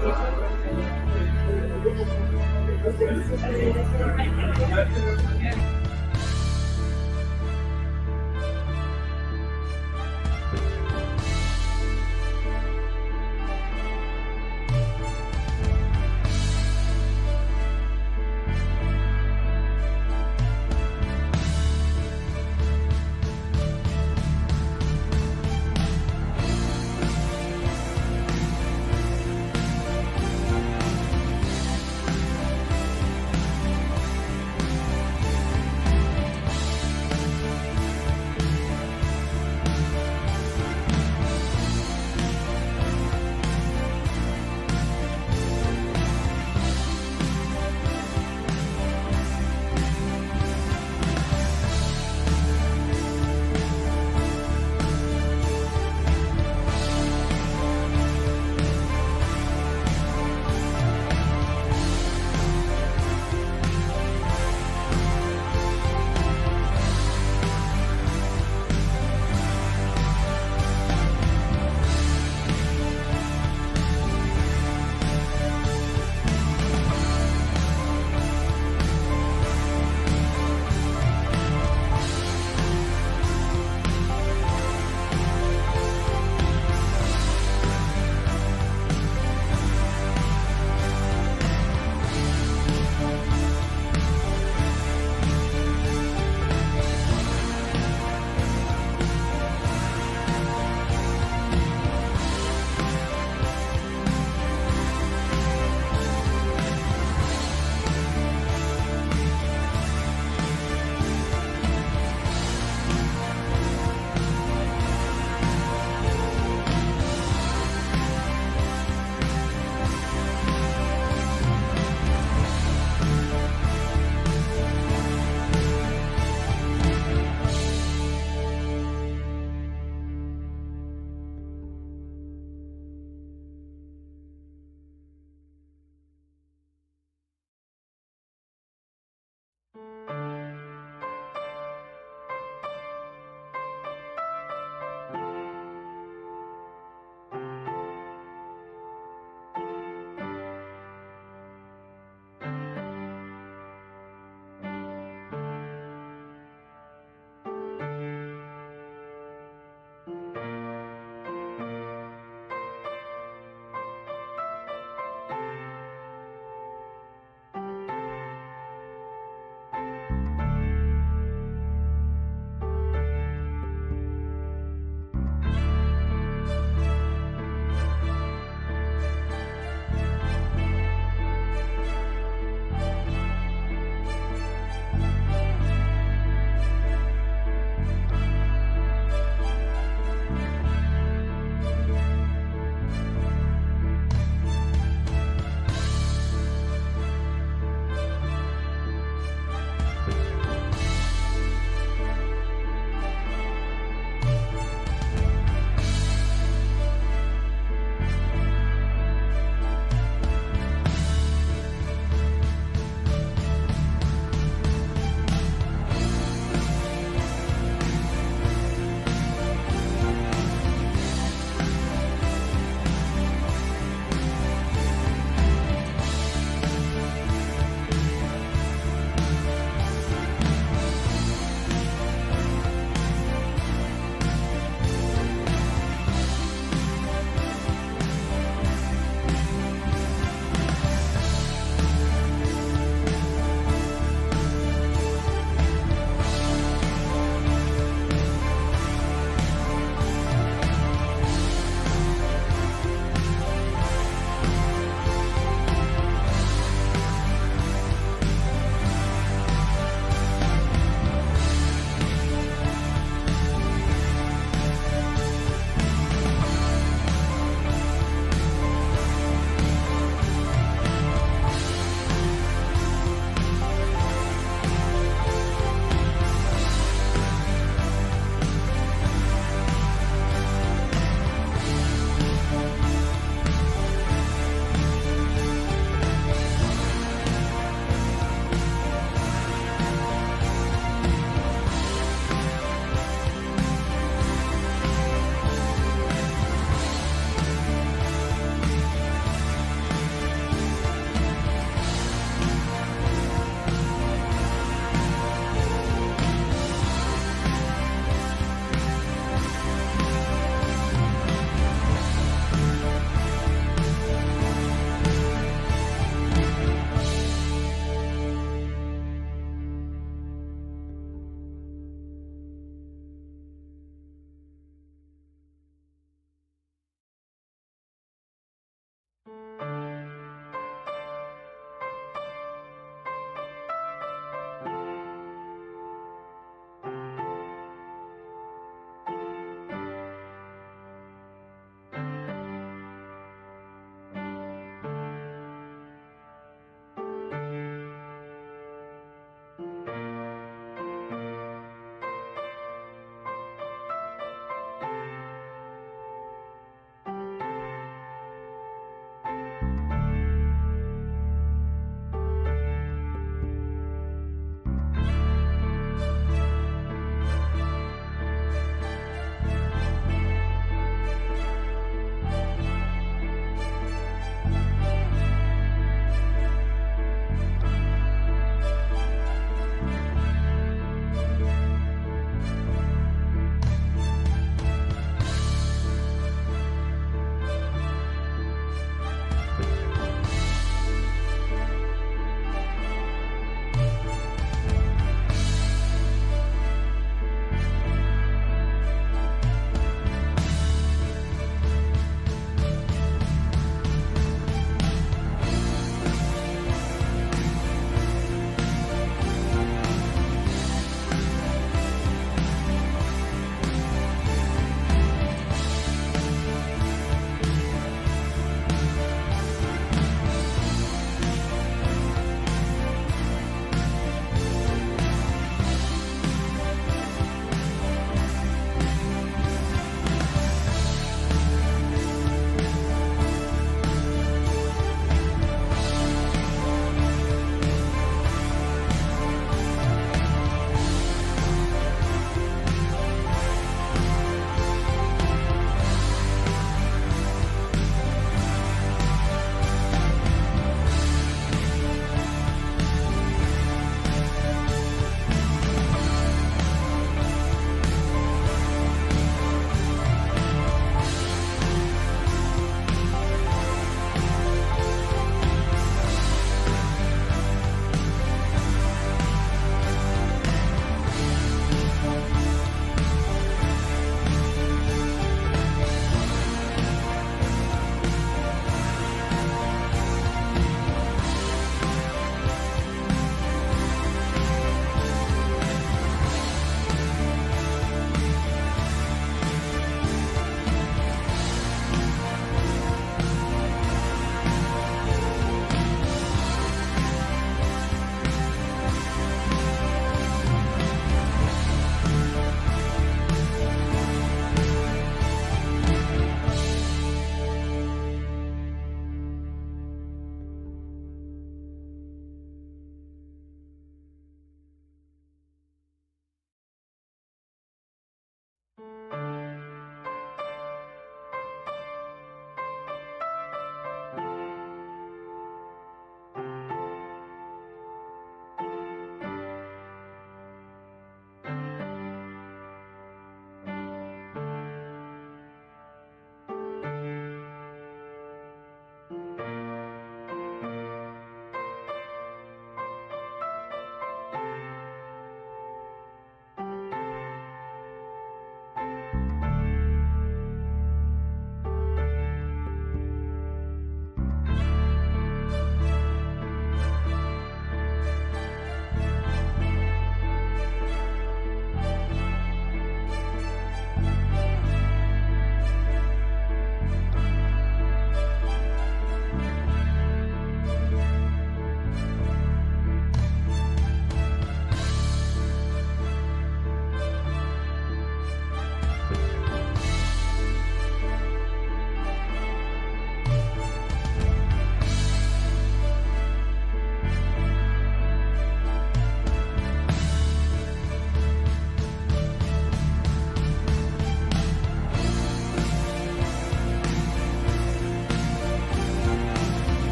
Thank you.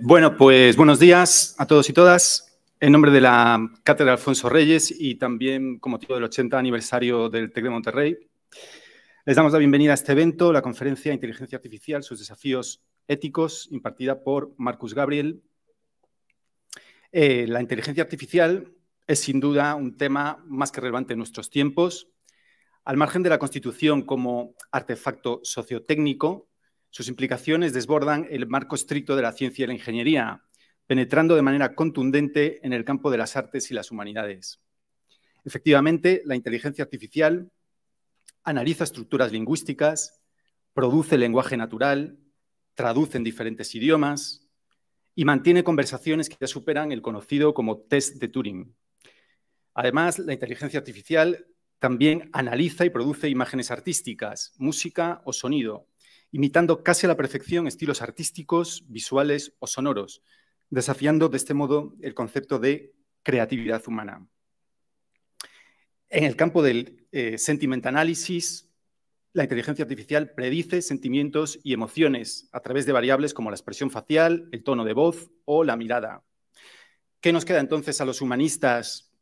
Bueno, pues buenos días a todos y todas. En nombre de la Cátedra Alfonso Reyes y también como motivo del 80 aniversario del TEC de Monterrey, les damos la bienvenida a este evento, la conferencia Inteligencia Artificial, sus desafíos éticos impartida por Marcus Gabriel. Eh, la inteligencia artificial es sin duda un tema más que relevante en nuestros tiempos. Al margen de la Constitución como artefacto sociotécnico, sus implicaciones desbordan el marco estricto de la ciencia y la ingeniería, penetrando de manera contundente en el campo de las artes y las humanidades. Efectivamente, la inteligencia artificial analiza estructuras lingüísticas, produce lenguaje natural, traduce en diferentes idiomas y mantiene conversaciones que ya superan el conocido como test de Turing. Además, la inteligencia artificial también analiza y produce imágenes artísticas, música o sonido, imitando casi a la perfección estilos artísticos, visuales o sonoros, desafiando de este modo el concepto de creatividad humana. En el campo del eh, sentiment analysis, la inteligencia artificial predice sentimientos y emociones a través de variables como la expresión facial, el tono de voz o la mirada. ¿Qué nos queda entonces a los humanistas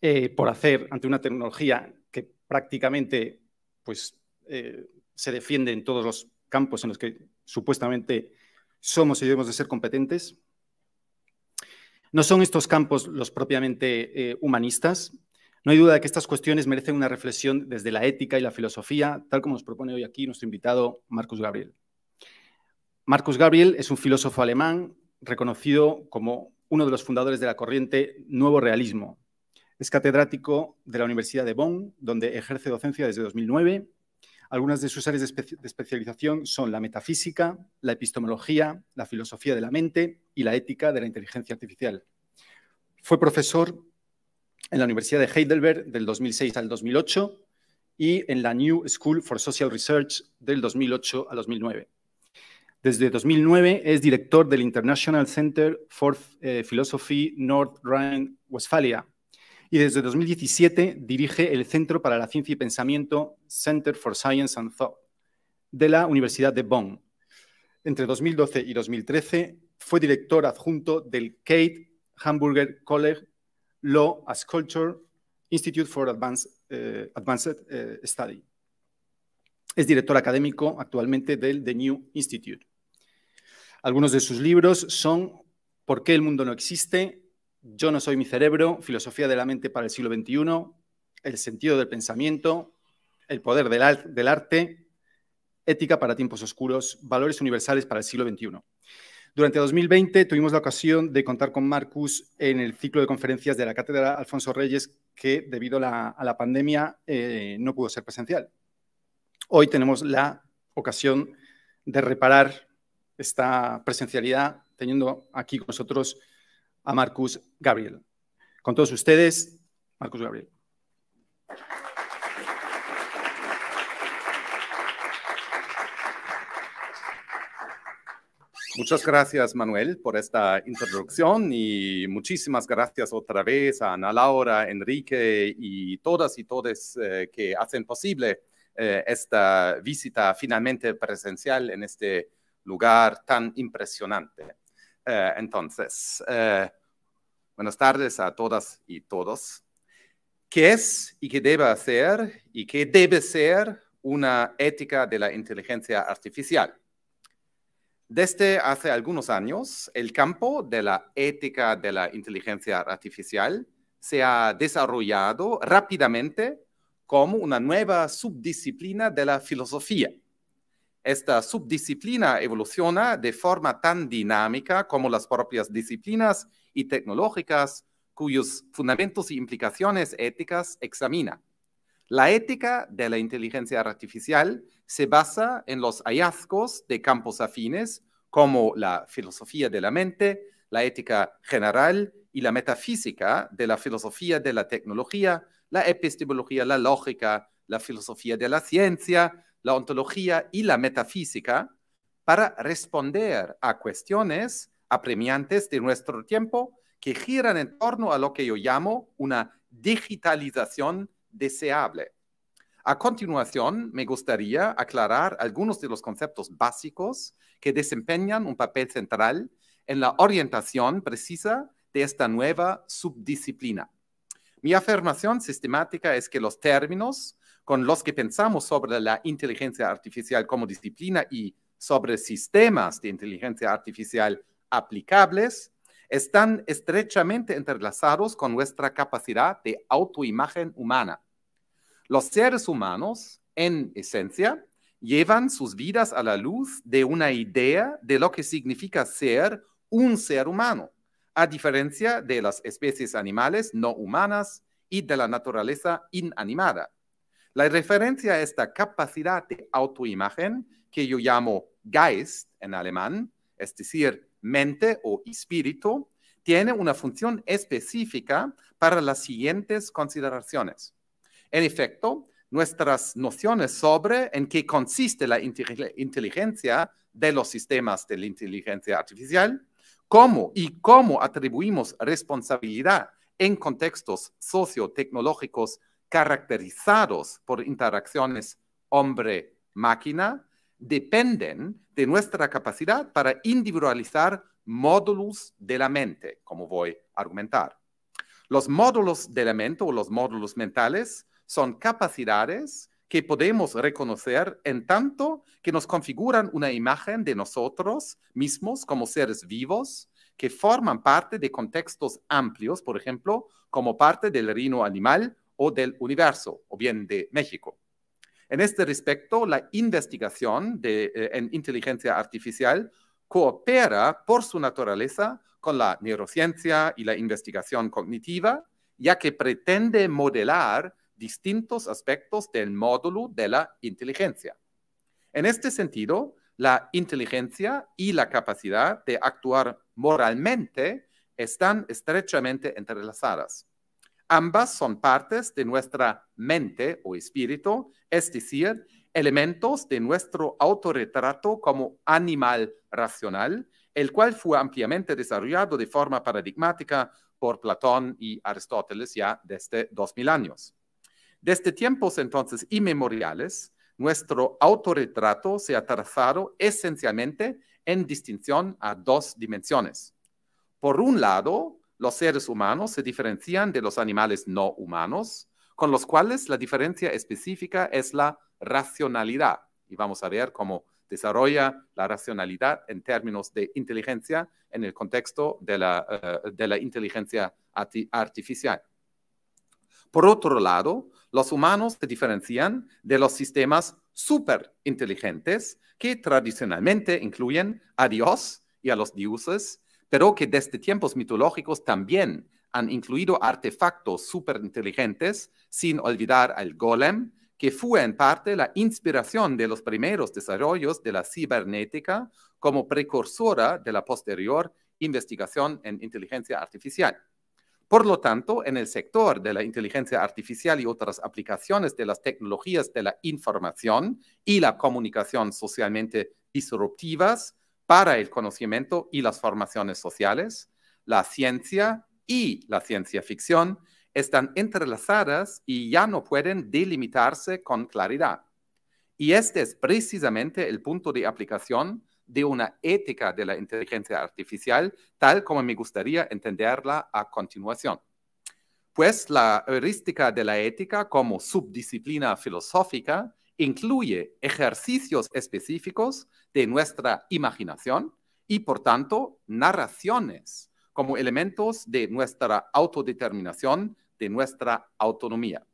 eh, por hacer ante una tecnología que prácticamente pues, eh, se defiende en todos los campos en los que supuestamente somos y debemos de ser competentes? No son estos campos los propiamente eh, humanistas, no hay duda de que estas cuestiones merecen una reflexión desde la ética y la filosofía, tal como nos propone hoy aquí nuestro invitado Marcus Gabriel. Marcus Gabriel es un filósofo alemán reconocido como uno de los fundadores de la corriente Nuevo Realismo. Es catedrático de la Universidad de Bonn, donde ejerce docencia desde 2009. Algunas de sus áreas de, especialización son la metafísica, la epistemología, la filosofía de la mente y la ética de la inteligencia artificial. Fue profesor en la Universidad de Heidelberg del 2006 al 2008 y en la New School for Social Research del 2008 al 2009. Desde 2009 es director del International Center for eh, Philosophy North Rhine-Westphalia y desde 2017 dirige el Centro para la Ciencia y Pensamiento, Center for Science and Thought, de la Universidad de Bonn. Entre 2012 y 2013 fue director adjunto del Kate Hamburger College Law as Culture, Institute for eh, Advanced, Advanced eh, Study. Es director académico actualmente del The New Institute. Algunos de sus libros son ¿Por qué el mundo no existe? Yo no soy mi cerebro, Filosofía de la mente para el siglo XXI, El sentido del pensamiento, El poder del, arte, Ética para tiempos oscuros, Valores universales para el siglo XXI. Durante 2020 tuvimos la ocasión de contar con Marcus en el ciclo de conferencias de la Cátedra Alfonso Reyes, que debido a la, pandemia eh, no pudo ser presencial. Hoy tenemos la ocasión de reparar esta presencialidad teniendo aquí con nosotros a Marcus Gabriel. Con todos ustedes, Marcus Gabriel. Muchas gracias, Manuel, por esta introducción y muchísimas gracias otra vez a Ana Laura, Enrique y todas y todos eh, que hacen posible eh, esta visita finalmente presencial en este lugar tan impresionante. Eh, entonces, buenas tardes a todas y todos. ¿Qué es y qué debe hacer y qué debe ser una ética de la inteligencia artificial? Desde hace algunos años, el campo de la ética de la inteligencia artificial se ha desarrollado rápidamente como una nueva subdisciplina de la filosofía. Esta subdisciplina evoluciona de forma tan dinámica como las propias disciplinas y tecnológicas cuyos fundamentos y implicaciones éticas examina. La ética de la inteligencia artificial se basa en los hallazgos de campos afines como la filosofía de la mente, la ética general y la metafísica de la filosofía de la tecnología, la epistemología, la lógica, la filosofía de la ciencia, la ontología y la metafísica para responder a cuestiones apremiantes de nuestro tiempo que giran en torno a lo que yo llamo una digitalización deseable. A continuación, me gustaría aclarar algunos de los conceptos básicos que desempeñan un papel central en la orientación precisa de esta nueva subdisciplina. Mi afirmación sistemática es que los términos con los que pensamos sobre la inteligencia artificial como disciplina y sobre sistemas de inteligencia artificial aplicables están estrechamente entrelazados con nuestra capacidad de autoimagen humana los seres humanos, en esencia, llevan sus vidas a la luz de una idea de lo que significa ser un ser humano, a diferencia de las especies animales no humanas y de la naturaleza inanimada. La referencia a esta capacidad de autoimagen, que yo llamo Geist en alemán, es decir, mente o espíritu, tiene una función específica para las siguientes consideraciones. En efecto, nuestras nociones sobre en qué consiste la inteligencia de los sistemas de la inteligencia artificial, cómo y cómo atribuimos responsabilidad en contextos sociotecnológicos caracterizados por interacciones hombre-máquina, dependen de nuestra capacidad para individualizar módulos de la mente, como voy a argumentar. Los módulos de la mente o los módulos mentales son capacidades que podemos reconocer en tanto que nos configuran una imagen de nosotros mismos como seres vivos que forman parte de contextos amplios, por ejemplo, como parte del reino animal o del universo, o bien de México. En este respecto, la investigación eh, en inteligencia artificial coopera por su naturaleza con la neurociencia y la investigación cognitiva, ya que pretende modelar distintos aspectos del módulo de la inteligencia. En este sentido, la inteligencia y la capacidad de actuar moralmente están estrechamente entrelazadas. Ambas son partes de nuestra mente o espíritu, es decir, elementos de nuestro autorretrato como animal racional, el cual fue ampliamente desarrollado de forma paradigmática por Platón y Aristóteles ya desde 2000 años. Desde este tiempos entonces inmemoriales, nuestro autorretrato se ha trazado esencialmente en distinción a dos dimensiones. Por un lado, los seres humanos se diferencian de los animales no humanos, con los cuales la diferencia específica es la racionalidad. Y vamos a ver cómo desarrolla la racionalidad en términos de inteligencia en el contexto de la, eh, de la inteligencia artificial. Por otro lado, los humanos se diferencian de los sistemas superinteligentes que tradicionalmente incluyen a Dios y a los dioses, pero que desde tiempos mitológicos también han incluido artefactos superinteligentes, sin olvidar al golem, que fue en parte la inspiración de los primeros desarrollos de la cibernética como precursora de la posterior investigación en inteligencia artificial. Por lo tanto, en el sector de la inteligencia artificial y otras aplicaciones de las tecnologías de la información y la comunicación socialmente disruptivas para el conocimiento y las formaciones sociales, la ciencia y la ciencia ficción están entrelazadas y ya no pueden delimitarse con claridad. Y este es precisamente el punto de aplicación de una ética de la inteligencia artificial tal como me gustaría entenderla a continuación. Pues la heurística de la ética como subdisciplina filosófica incluye ejercicios específicos de nuestra imaginación y, por tanto, narraciones como elementos de nuestra autodeterminación, de nuestra autonomía.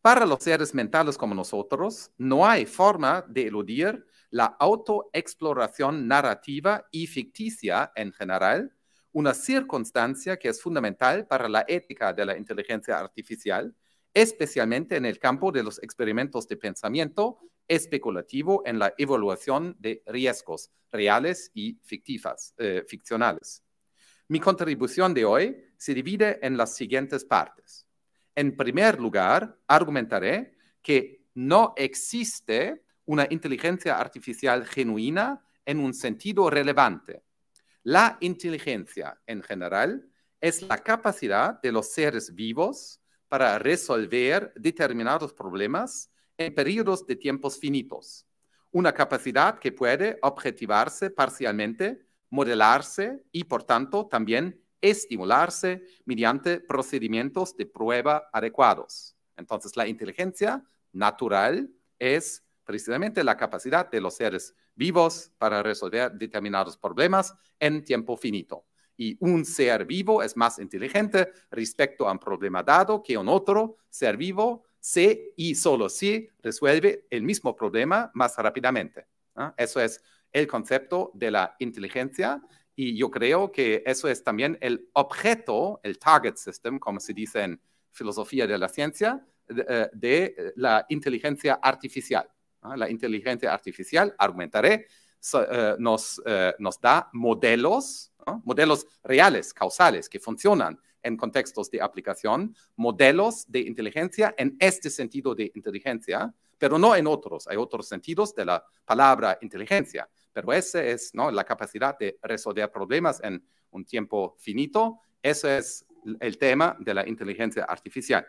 Para los seres mentales como nosotros, no hay forma de eludir la autoexploración narrativa y ficticia en general, una circunstancia que es fundamental para la ética de la inteligencia artificial, especialmente en el campo de los experimentos de pensamiento especulativo en la evaluación de riesgos reales y fictivas, eh, ficcionales. Mi contribución de hoy se divide en las siguientes partes. En primer lugar, argumentaré que no existe una inteligencia artificial genuina en un sentido relevante. La inteligencia en general es la capacidad de los seres vivos para resolver determinados problemas en periodos de tiempos finitos. Una capacidad que puede objetivarse parcialmente, modelarse y, por tanto, también estimularse mediante procedimientos de prueba adecuados. Entonces, la inteligencia natural es precisamente la capacidad de los seres vivos para resolver determinados problemas en tiempo finito. Y un ser vivo es más inteligente respecto a un problema dado que un otro ser vivo si y solo si resuelve el mismo problema más rápidamente. Eso es el concepto de la inteligencia y yo creo que eso es también el objeto, el target system, como se dice en filosofía de la ciencia, de eh, eh, la inteligencia artificial. La inteligencia artificial, argumentaré, eh, nos, eh, nos da modelos, modelos reales, causales, que funcionan en contextos de aplicación, modelos de inteligencia en este sentido de inteligencia, pero no en otros. Hay otros sentidos de la palabra inteligencia, pero esa es ¿no? la capacidad de resolver problemas en un tiempo finito. Ese es el tema de la inteligencia artificial.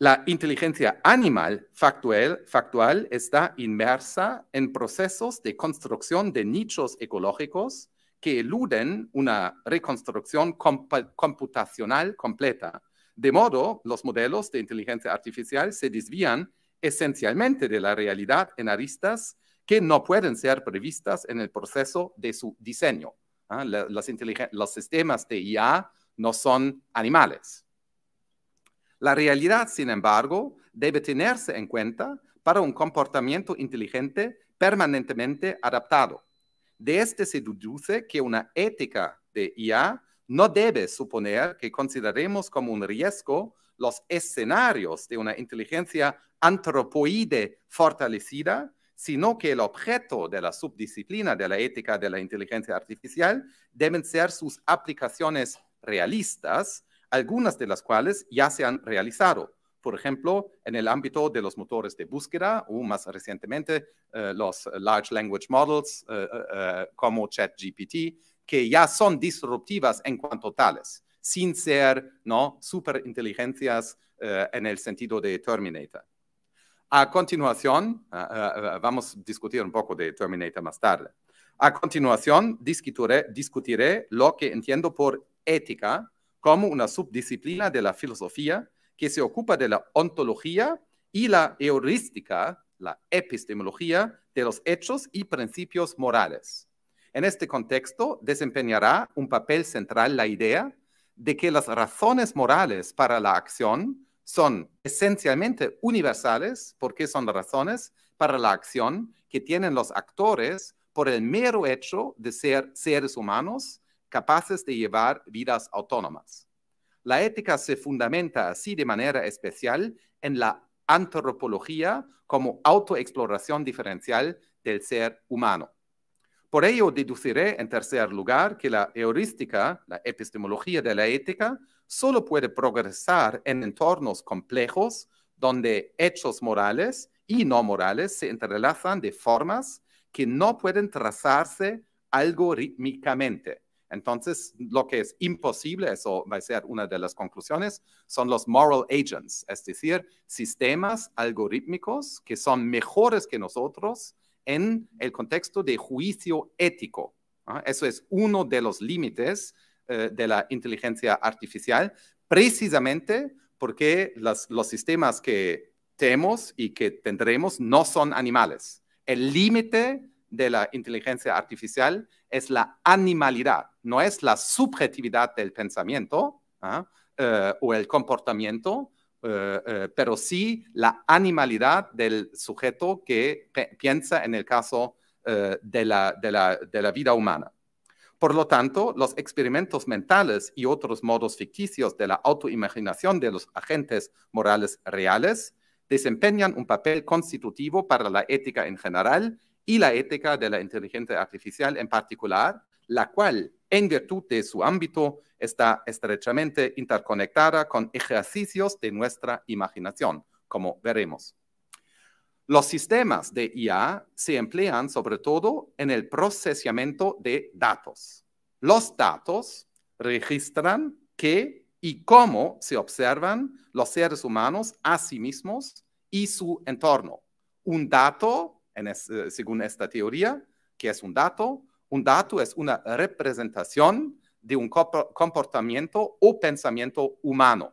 La inteligencia animal factual, está inmersa en procesos de construcción de nichos ecológicos que eluden una reconstrucción computacional completa. De modo, los modelos de inteligencia artificial se desvían esencialmente de la realidad en aristas que no pueden ser previstas en el proceso de su diseño. ¿ah? los sistemas de IA no son animales, la realidad, sin embargo, debe tenerse en cuenta para un comportamiento inteligente permanentemente adaptado. De este se deduce que una ética de IA no debe suponer que consideremos como un riesgo los escenarios de una inteligencia antropoide fortalecida, sino que el objeto de la subdisciplina de la ética de la inteligencia artificial deben ser sus aplicaciones realistas algunas de las cuales ya se han realizado. Por ejemplo, en el ámbito de los motores de búsqueda o más recientemente eh, los Large Language Models eh, eh, como ChatGPT, que ya son disruptivas en cuanto tales, sin ser ¿no? superinteligencias en el sentido de Terminator. A continuación, vamos a discutir un poco de Terminator más tarde. A continuación, discutiré, lo que entiendo por ética como una subdisciplina de la filosofía que se ocupa de la ontología y la heurística, la epistemología de los hechos y principios morales. En este contexto desempeñará un papel central la idea de que las razones morales para la acción son esencialmente universales porque son razones para la acción que tienen los actores por el mero hecho de ser seres humanos capaces de llevar vidas autónomas. La ética se fundamenta así de manera especial en la antropología como autoexploración diferencial del ser humano. Por ello, deduciré en tercer lugar que la heurística, la epistemología de la ética, solo puede progresar en entornos complejos donde hechos morales y no morales se entrelazan de formas que no pueden trazarse algorítmicamente. Entonces, lo que es imposible, eso va a ser una de las conclusiones, son los moral agents, es decir, sistemas algorítmicos que son mejores que nosotros en el contexto de juicio ético. ¿ah? Eso es uno de los límites eh, de la inteligencia artificial, precisamente porque los sistemas que tenemos y que tendremos no son animales. El límite de la inteligencia artificial es la animalidad no es la subjetividad del pensamiento ¿ah? eh, o el comportamiento, eh, eh, pero sí la animalidad del sujeto que piensa en el caso de la, de la vida humana. Por lo tanto, los experimentos mentales y otros modos ficticios de la autoimaginación de los agentes morales reales desempeñan un papel constitutivo para la ética en general y la ética de la inteligencia artificial en particular, la cual en virtud de su ámbito, está estrechamente interconectada con ejercicios de nuestra imaginación, como veremos. Los sistemas de IA se emplean sobre todo en el procesamiento de datos. Los datos registran qué y cómo se observan los seres humanos a sí mismos y su entorno. Un dato, eh, según esta teoría, que es un dato, un dato es una representación de un comportamiento o pensamiento humano.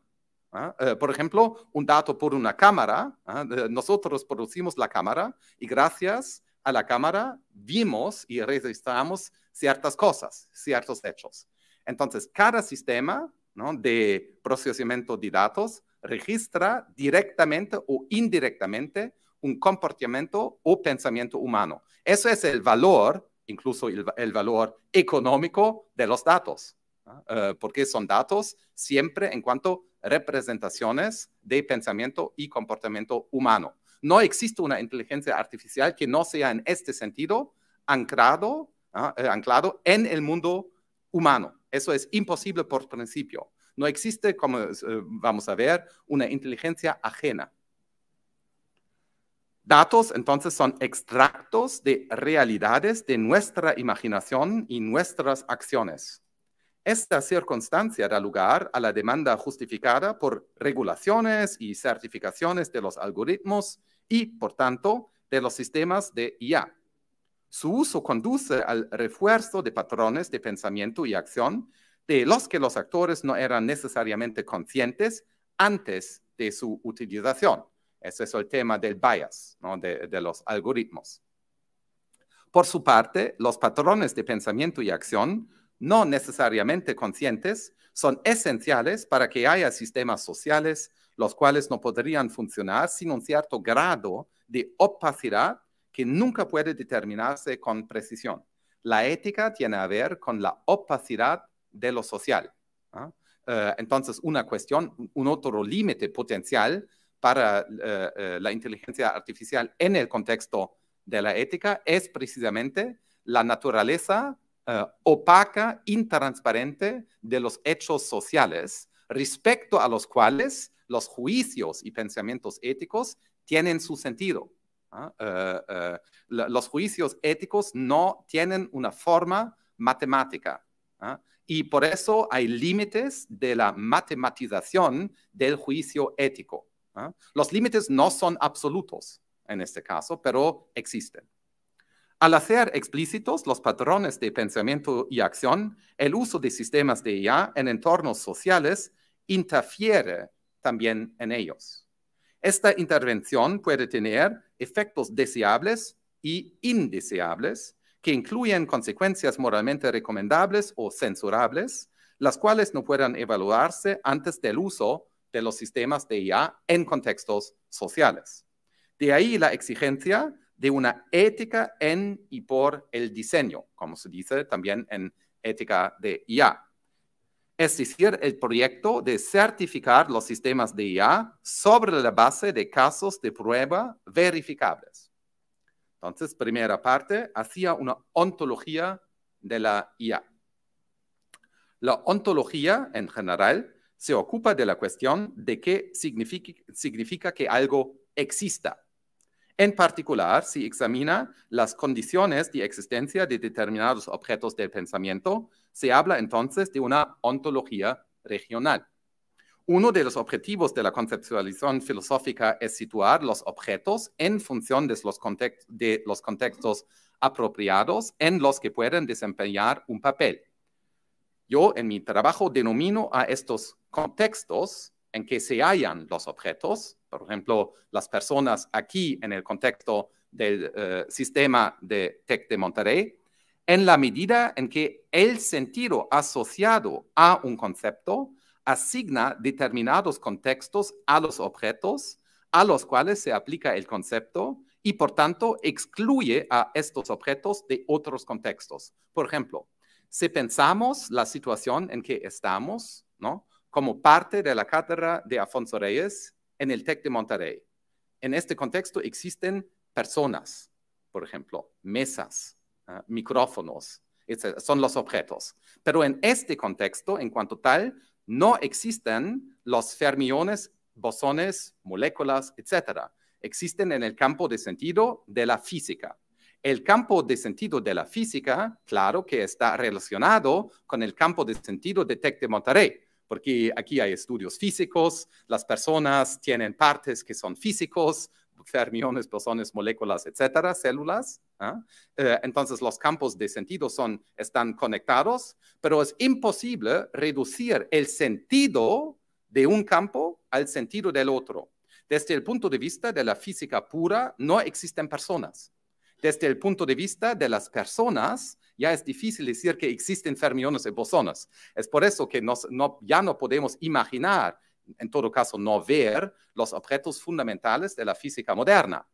¿ah? Eh, por ejemplo, un dato por una cámara. ¿ah? Nosotros producimos la cámara y gracias a la cámara vimos y registramos ciertas cosas, ciertos hechos. Entonces, cada sistema de procesamiento de datos registra directamente o indirectamente un comportamiento o pensamiento humano. Eso es el valor incluso el, valor económico de los datos, eh, porque son datos siempre en cuanto representaciones de pensamiento y comportamiento humano. No existe una inteligencia artificial que no sea en este sentido anclado, eh, anclado en el mundo humano. Eso es imposible por principio. No existe, como eh, vamos a ver, una inteligencia ajena. Datos entonces son extractos de realidades de nuestra imaginación y nuestras acciones. Esta circunstancia da lugar a la demanda justificada por regulaciones y certificaciones de los algoritmos y, por tanto, de los sistemas de IA. Su uso conduce al refuerzo de patrones de pensamiento y acción de los que los actores no eran necesariamente conscientes antes de su utilización. Ese es el tema del bias, de, los algoritmos. Por su parte, los patrones de pensamiento y acción, no necesariamente conscientes, son esenciales para que haya sistemas sociales, los cuales no podrían funcionar sin un cierto grado de opacidad que nunca puede determinarse con precisión. La ética tiene a ver con la opacidad de lo social. Eh, entonces, una cuestión, un otro límite potencial para eh, eh, la inteligencia artificial en el contexto de la ética es precisamente la naturaleza eh, opaca, intransparente de los hechos sociales respecto a los cuales los juicios y pensamientos éticos tienen su sentido. ¿ah? los juicios éticos no tienen una forma matemática. ¿ah? Y por eso hay límites de la matematización del juicio ético. ¿ah? Los límites no son absolutos en este caso, pero existen. Al hacer explícitos los patrones de pensamiento y acción, el uso de sistemas de IA en entornos sociales interfiere también en ellos. Esta intervención puede tener efectos deseables y indeseables que incluyen consecuencias moralmente recomendables o censurables, las cuales no puedan evaluarse antes del uso de los sistemas de IA en contextos sociales. De ahí la exigencia de una ética en y por el diseño, como se dice también en ética de IA. Es decir, el proyecto de certificar los sistemas de IA sobre la base de casos de prueba verificables. Entonces, primera parte, hacía una ontología de la IA. La ontología en general se ocupa de la cuestión de qué significa que algo exista. En particular, si examina las condiciones de existencia de determinados objetos del pensamiento, se habla entonces de una ontología regional. Uno de los objetivos de la conceptualización filosófica es situar los objetos en función de los, de los contextos apropiados en los que pueden desempeñar un papel. Yo en mi trabajo denomino a estos contextos en que se hallan los objetos, por ejemplo, las personas aquí en el contexto del eh, sistema de TEC de Monterrey, en la medida en que el sentido asociado a un concepto asigna determinados contextos a los objetos a los cuales se aplica el concepto y por tanto excluye a estos objetos de otros contextos. Por ejemplo, si pensamos la situación en que estamos, ¿no? como parte de la cátedra de Afonso Reyes en el TEC de Monterrey. En este contexto existen personas, por ejemplo, mesas, ah, micrófonos, son los objetos. Pero en este contexto, en cuanto tal, no existen los fermiones, bosones, moléculas, etc. Existen en el campo de sentido de la física. El campo de sentido de la física, claro que está relacionado con el campo de sentido de TEC de Monterrey porque aquí hay estudios físicos, las personas tienen partes que son físicos, fermiones, bosones, moléculas, etcétera, células. ¿ah? Eh, entonces los campos de sentido están conectados, pero es imposible reducir el sentido de un campo al sentido del otro. Desde el punto de vista de la física pura, no existen personas desde el punto de vista de las personas, ya es difícil decir que existen fermiones y bosones. Es por eso que ya no podemos imaginar, en todo caso no ver, los objetos fundamentales de la física moderna.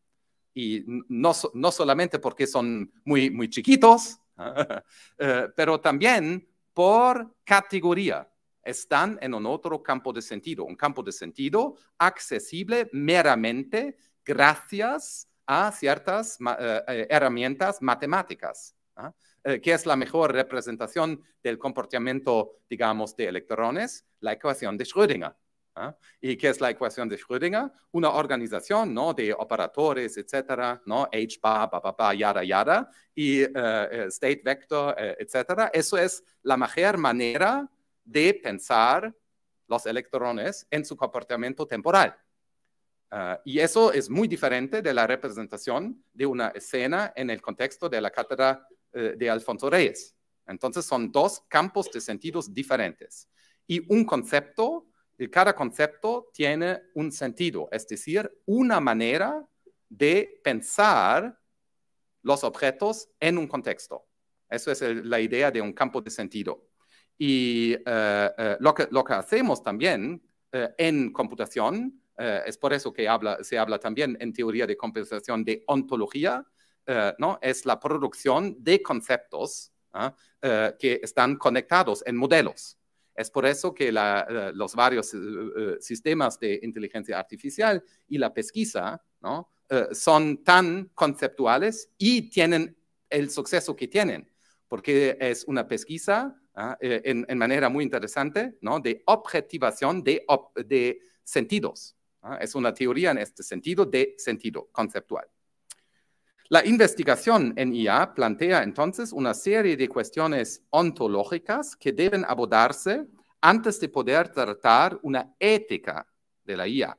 Y no, no solamente porque son muy, muy chiquitos, eh, pero también por categoría están en un otro campo de sentido, un campo de sentido accesible meramente gracias a ciertas eh, eh, herramientas matemáticas, ¿ah? Eh, que es la mejor representación del comportamiento, digamos, de electrones, la ecuación de Schrödinger. ¿ah? ¿Y qué es la ecuación de Schrödinger? Una organización ¿no? de operadores, etcétera, ¿no? H bar, yada, yada, y state vector, etcétera. Eso es la mejor manera de pensar los electrones en su comportamiento temporal. Ah, y eso es muy diferente de la representación de una escena en el contexto de la cátedra eh, de Alfonso Reyes. Entonces son dos campos de sentidos diferentes. Y un concepto, cada concepto tiene un sentido, es decir, una manera de pensar los objetos en un contexto. Eso es la idea de un campo de sentido. Y eh, eh, lo, que, hacemos también en computación eh, es por eso que se habla también en teoría de compensación de ontología, eh, ¿no? Es la producción de conceptos ¿ah? eh, que están conectados en modelos. Es por eso que los varios sistemas de inteligencia artificial y la pesquisa son tan conceptuales y tienen el suceso que tienen, porque es una pesquisa ¿ah? en, manera muy interesante de objetivación de sentidos. Ah, es una teoría en este sentido de sentido conceptual. La investigación en IA plantea entonces una serie de cuestiones ontológicas que deben abordarse antes de poder tratar una ética de la IA.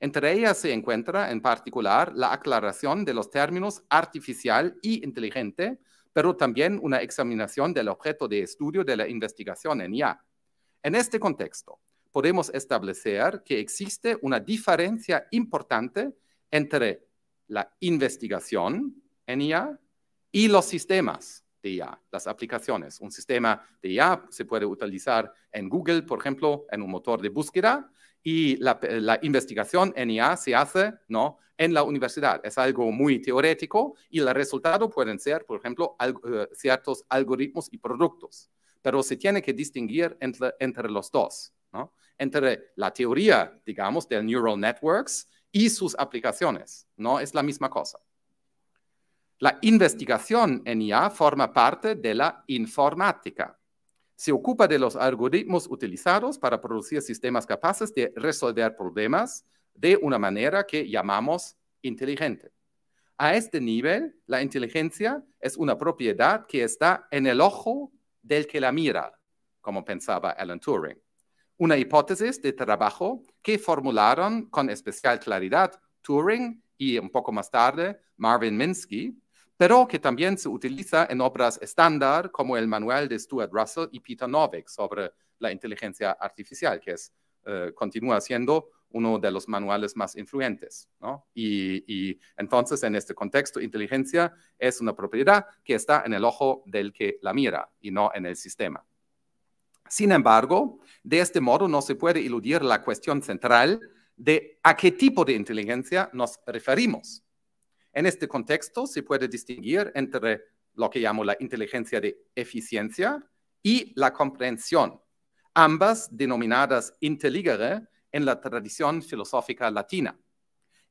Entre ellas se encuentra en particular la aclaración de los términos artificial y inteligente, pero también una examinación del objeto de estudio de la investigación en IA. En este contexto, podemos establecer que existe una diferencia importante entre la investigación en IA y los sistemas de IA, las aplicaciones. Un sistema de IA se puede utilizar en Google, por ejemplo, en un motor de búsqueda, y la, investigación en IA se hace ¿no? en la universidad. Es algo muy teórico y el resultado pueden ser, por ejemplo, eh, ciertos algoritmos y productos. Pero se tiene que distinguir entre los dos. Entre la teoría, digamos, de neural networks y sus aplicaciones, no es la misma cosa. La investigación en IA forma parte de la informática. Se ocupa de los algoritmos utilizados para producir sistemas capaces de resolver problemas de una manera que llamamos inteligente. A este nivel, la inteligencia es una propiedad que está en el ojo del que la mira, como pensaba Alan Turing una hipótesis de trabajo que formularon con especial claridad Turing y un poco más tarde Marvin Minsky, pero que también se utiliza en obras estándar como el manual de Stuart Russell y Peter Novick sobre la inteligencia artificial, que es, eh, continúa siendo uno de los manuales más influyentes. y, entonces, en este contexto, inteligencia es una propiedad que está en el ojo del que la mira y no en el sistema. Sin embargo, de este modo no se puede iludir la cuestión central de a qué tipo de inteligencia nos referimos. En este contexto se puede distinguir entre lo que llamo la inteligencia de eficiencia y la comprensión, ambas denominadas intelligere en la tradición filosófica latina.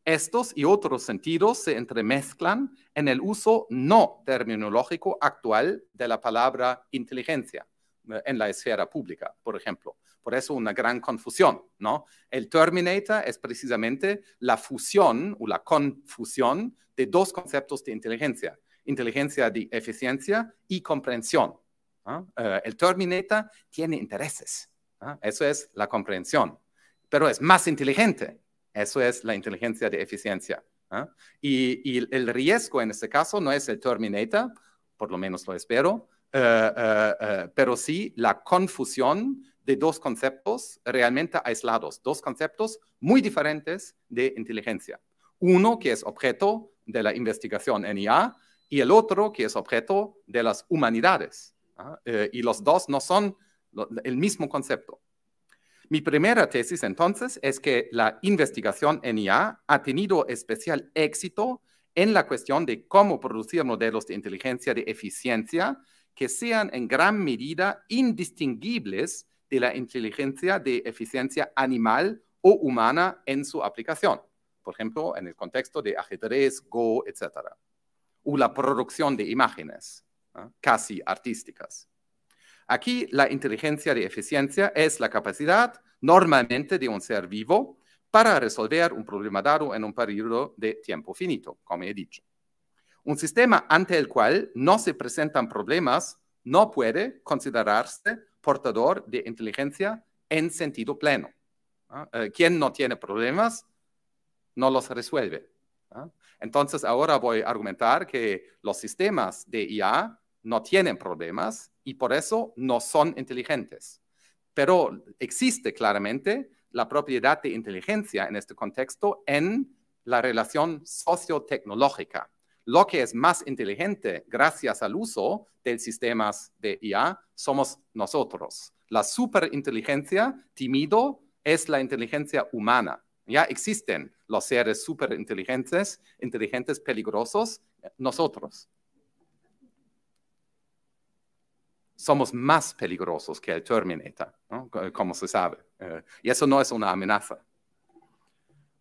Estos y otros sentidos se entremezclan en el uso no terminológico actual de la palabra inteligencia en la esfera pública, por ejemplo. Por eso una gran confusión, ¿no? El Terminator es precisamente la fusión o la confusión de dos conceptos de inteligencia, inteligencia de eficiencia y comprensión. Eh, el Terminator tiene intereses, eso es la comprensión, pero es más inteligente, eso es la inteligencia de eficiencia. y el riesgo en este caso no es el Terminator, por lo menos lo espero, eh, eh, eh, pero sí la confusión de dos conceptos realmente aislados, dos conceptos muy diferentes de inteligencia. Uno que es objeto de la investigación en IA y el otro que es objeto de las humanidades. ¿ah? y los dos no son el mismo concepto. Mi primera tesis entonces es que la investigación en IA ha tenido especial éxito en la cuestión de cómo producir modelos de inteligencia de eficiencia que sean en gran medida indistinguibles de la inteligencia de eficiencia animal o humana en su aplicación, por ejemplo, en el contexto de ajedrez, Go, etc. O la producción de imágenes, casi artísticas. Aquí la inteligencia de eficiencia es la capacidad normalmente de un ser vivo para resolver un problema dado en un periodo de tiempo finito, como he dicho. Un sistema ante el cual no se presentan problemas no puede considerarse portador de inteligencia en sentido pleno. Eh, Quien no tiene problemas no los resuelve. Entonces ahora voy a argumentar que los sistemas de IA no tienen problemas y por eso no son inteligentes. Pero existe claramente la propiedad de inteligencia en este contexto en la relación sociotecnológica lo que es más inteligente gracias al uso de sistemas de IA somos nosotros. La superinteligencia tímido, es la inteligencia humana. Ya existen los seres superinteligentes, inteligentes peligrosos, nosotros. Somos más peligrosos que el Terminator, como se sabe. Eh, y eso no es una amenaza.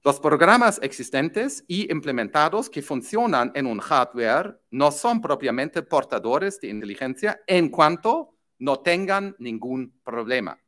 Los programas existentes y implementados que funcionan en un hardware no son propiamente portadores de inteligencia en cuanto no tengan ningún problema.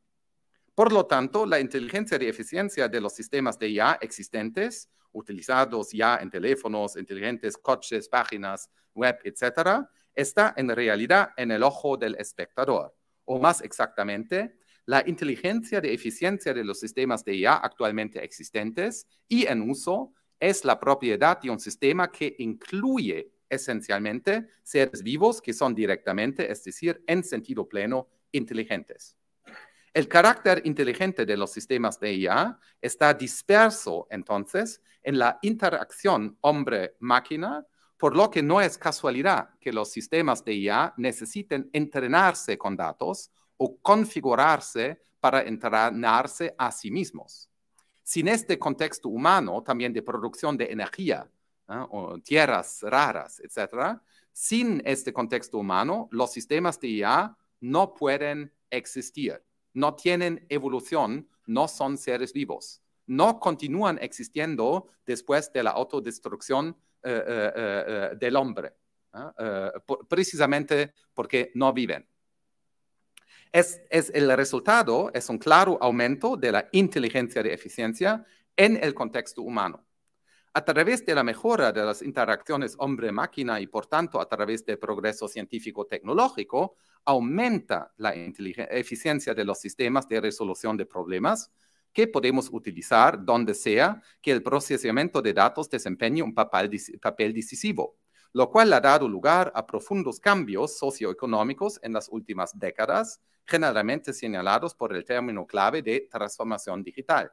Por lo tanto, la inteligencia y eficiencia de los sistemas de IA existentes, utilizados ya en teléfonos inteligentes, coches, páginas web, etc., está en realidad en el ojo del espectador, o más exactamente, la inteligencia de eficiencia de los sistemas de IA actualmente existentes y en uso es la propiedad de un sistema que incluye esencialmente seres vivos que son directamente, es decir, en sentido pleno, inteligentes. El carácter inteligente de los sistemas de IA está disperso entonces en la interacción hombre-máquina, por lo que no es casualidad que los sistemas de IA necesiten entrenarse con datos o configurarse para entrenarse a sí mismos. Sin este contexto humano, también de producción de energía, o tierras raras, etc., sin este contexto humano, los sistemas de IA no pueden existir, no tienen evolución, no son seres vivos, no continúan existiendo después de la autodestrucción eh, eh, eh, del hombre, precisamente porque no viven. Es, el resultado, es un claro aumento de la inteligencia de eficiencia en el contexto humano. A través de la mejora de las interacciones hombre-máquina y por tanto a través del progreso científico-tecnológico, aumenta la eficiencia de los sistemas de resolución de problemas que podemos utilizar donde sea que el procesamiento de datos desempeñe un papel decisivo lo cual ha dado lugar a profundos cambios socioeconómicos en las últimas décadas, generalmente señalados por el término clave de transformación digital.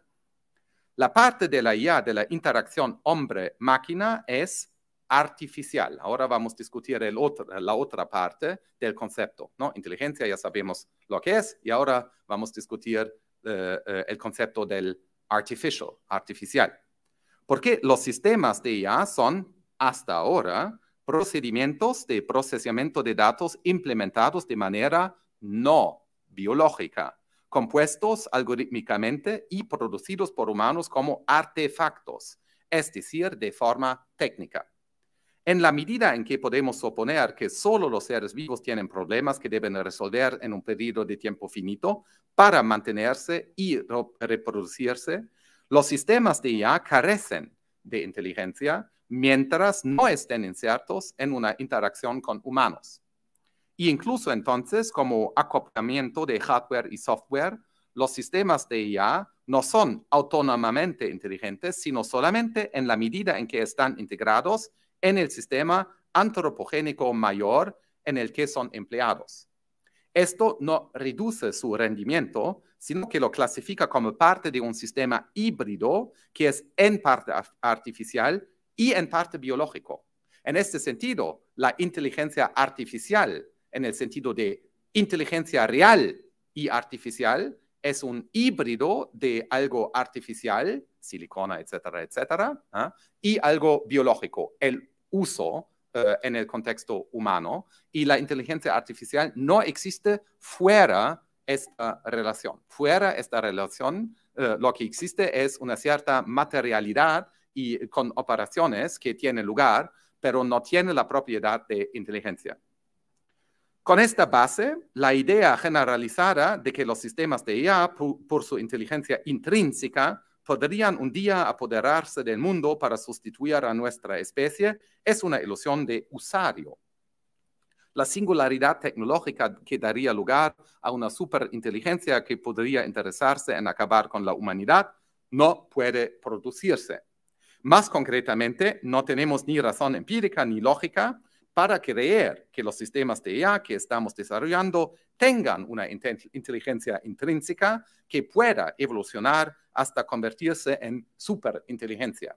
La parte de la IA de la interacción hombre-máquina es artificial. Ahora vamos a discutir la otra parte del concepto. ¿no? Inteligencia ya sabemos lo que es y ahora vamos a discutir eh, eh, el concepto del artificial, artificial. Porque los sistemas de IA son, hasta ahora, procedimientos de procesamiento de datos implementados de manera no biológica, compuestos algorítmicamente y producidos por humanos como artefactos, es decir, de forma técnica. En la medida en que podemos suponer que solo los seres vivos tienen problemas que deben resolver en un periodo de tiempo finito para mantenerse y reproducirse, los sistemas de IA carecen de inteligencia mientras no estén insertos en una interacción con humanos. incluso entonces, como acoplamiento de hardware y software, los sistemas de IA no son autónomamente inteligentes, sino solamente en la medida en que están integrados en el sistema antropogénico mayor en el que son empleados. Esto no reduce su rendimiento, sino que lo clasifica como parte de un sistema híbrido que es en parte artificial y en parte biológico. En este sentido, la inteligencia artificial, en el sentido de inteligencia real y artificial, es un híbrido de algo artificial, silicona, etcétera, etcétera, ¿ah? y algo biológico, el uso eh, en el contexto humano. Y la inteligencia artificial no existe fuera esta relación. Fuera esta relación, eh, lo que existe es una cierta materialidad y con operaciones que tienen lugar, pero no tiene la propiedad de inteligencia. Con esta base, la idea generalizada de que los sistemas de IA, por, su inteligencia intrínseca, podrían un día apoderarse del mundo para sustituir a nuestra especie es una ilusión de usario. La singularidad tecnológica que daría lugar a una superinteligencia que podría interesarse en acabar con la humanidad no puede producirse. Más concretamente, no tenemos ni razón empírica ni lógica para creer que los sistemas de IA que estamos desarrollando tengan una inteligencia intrínseca que pueda evolucionar hasta convertirse en superinteligencia.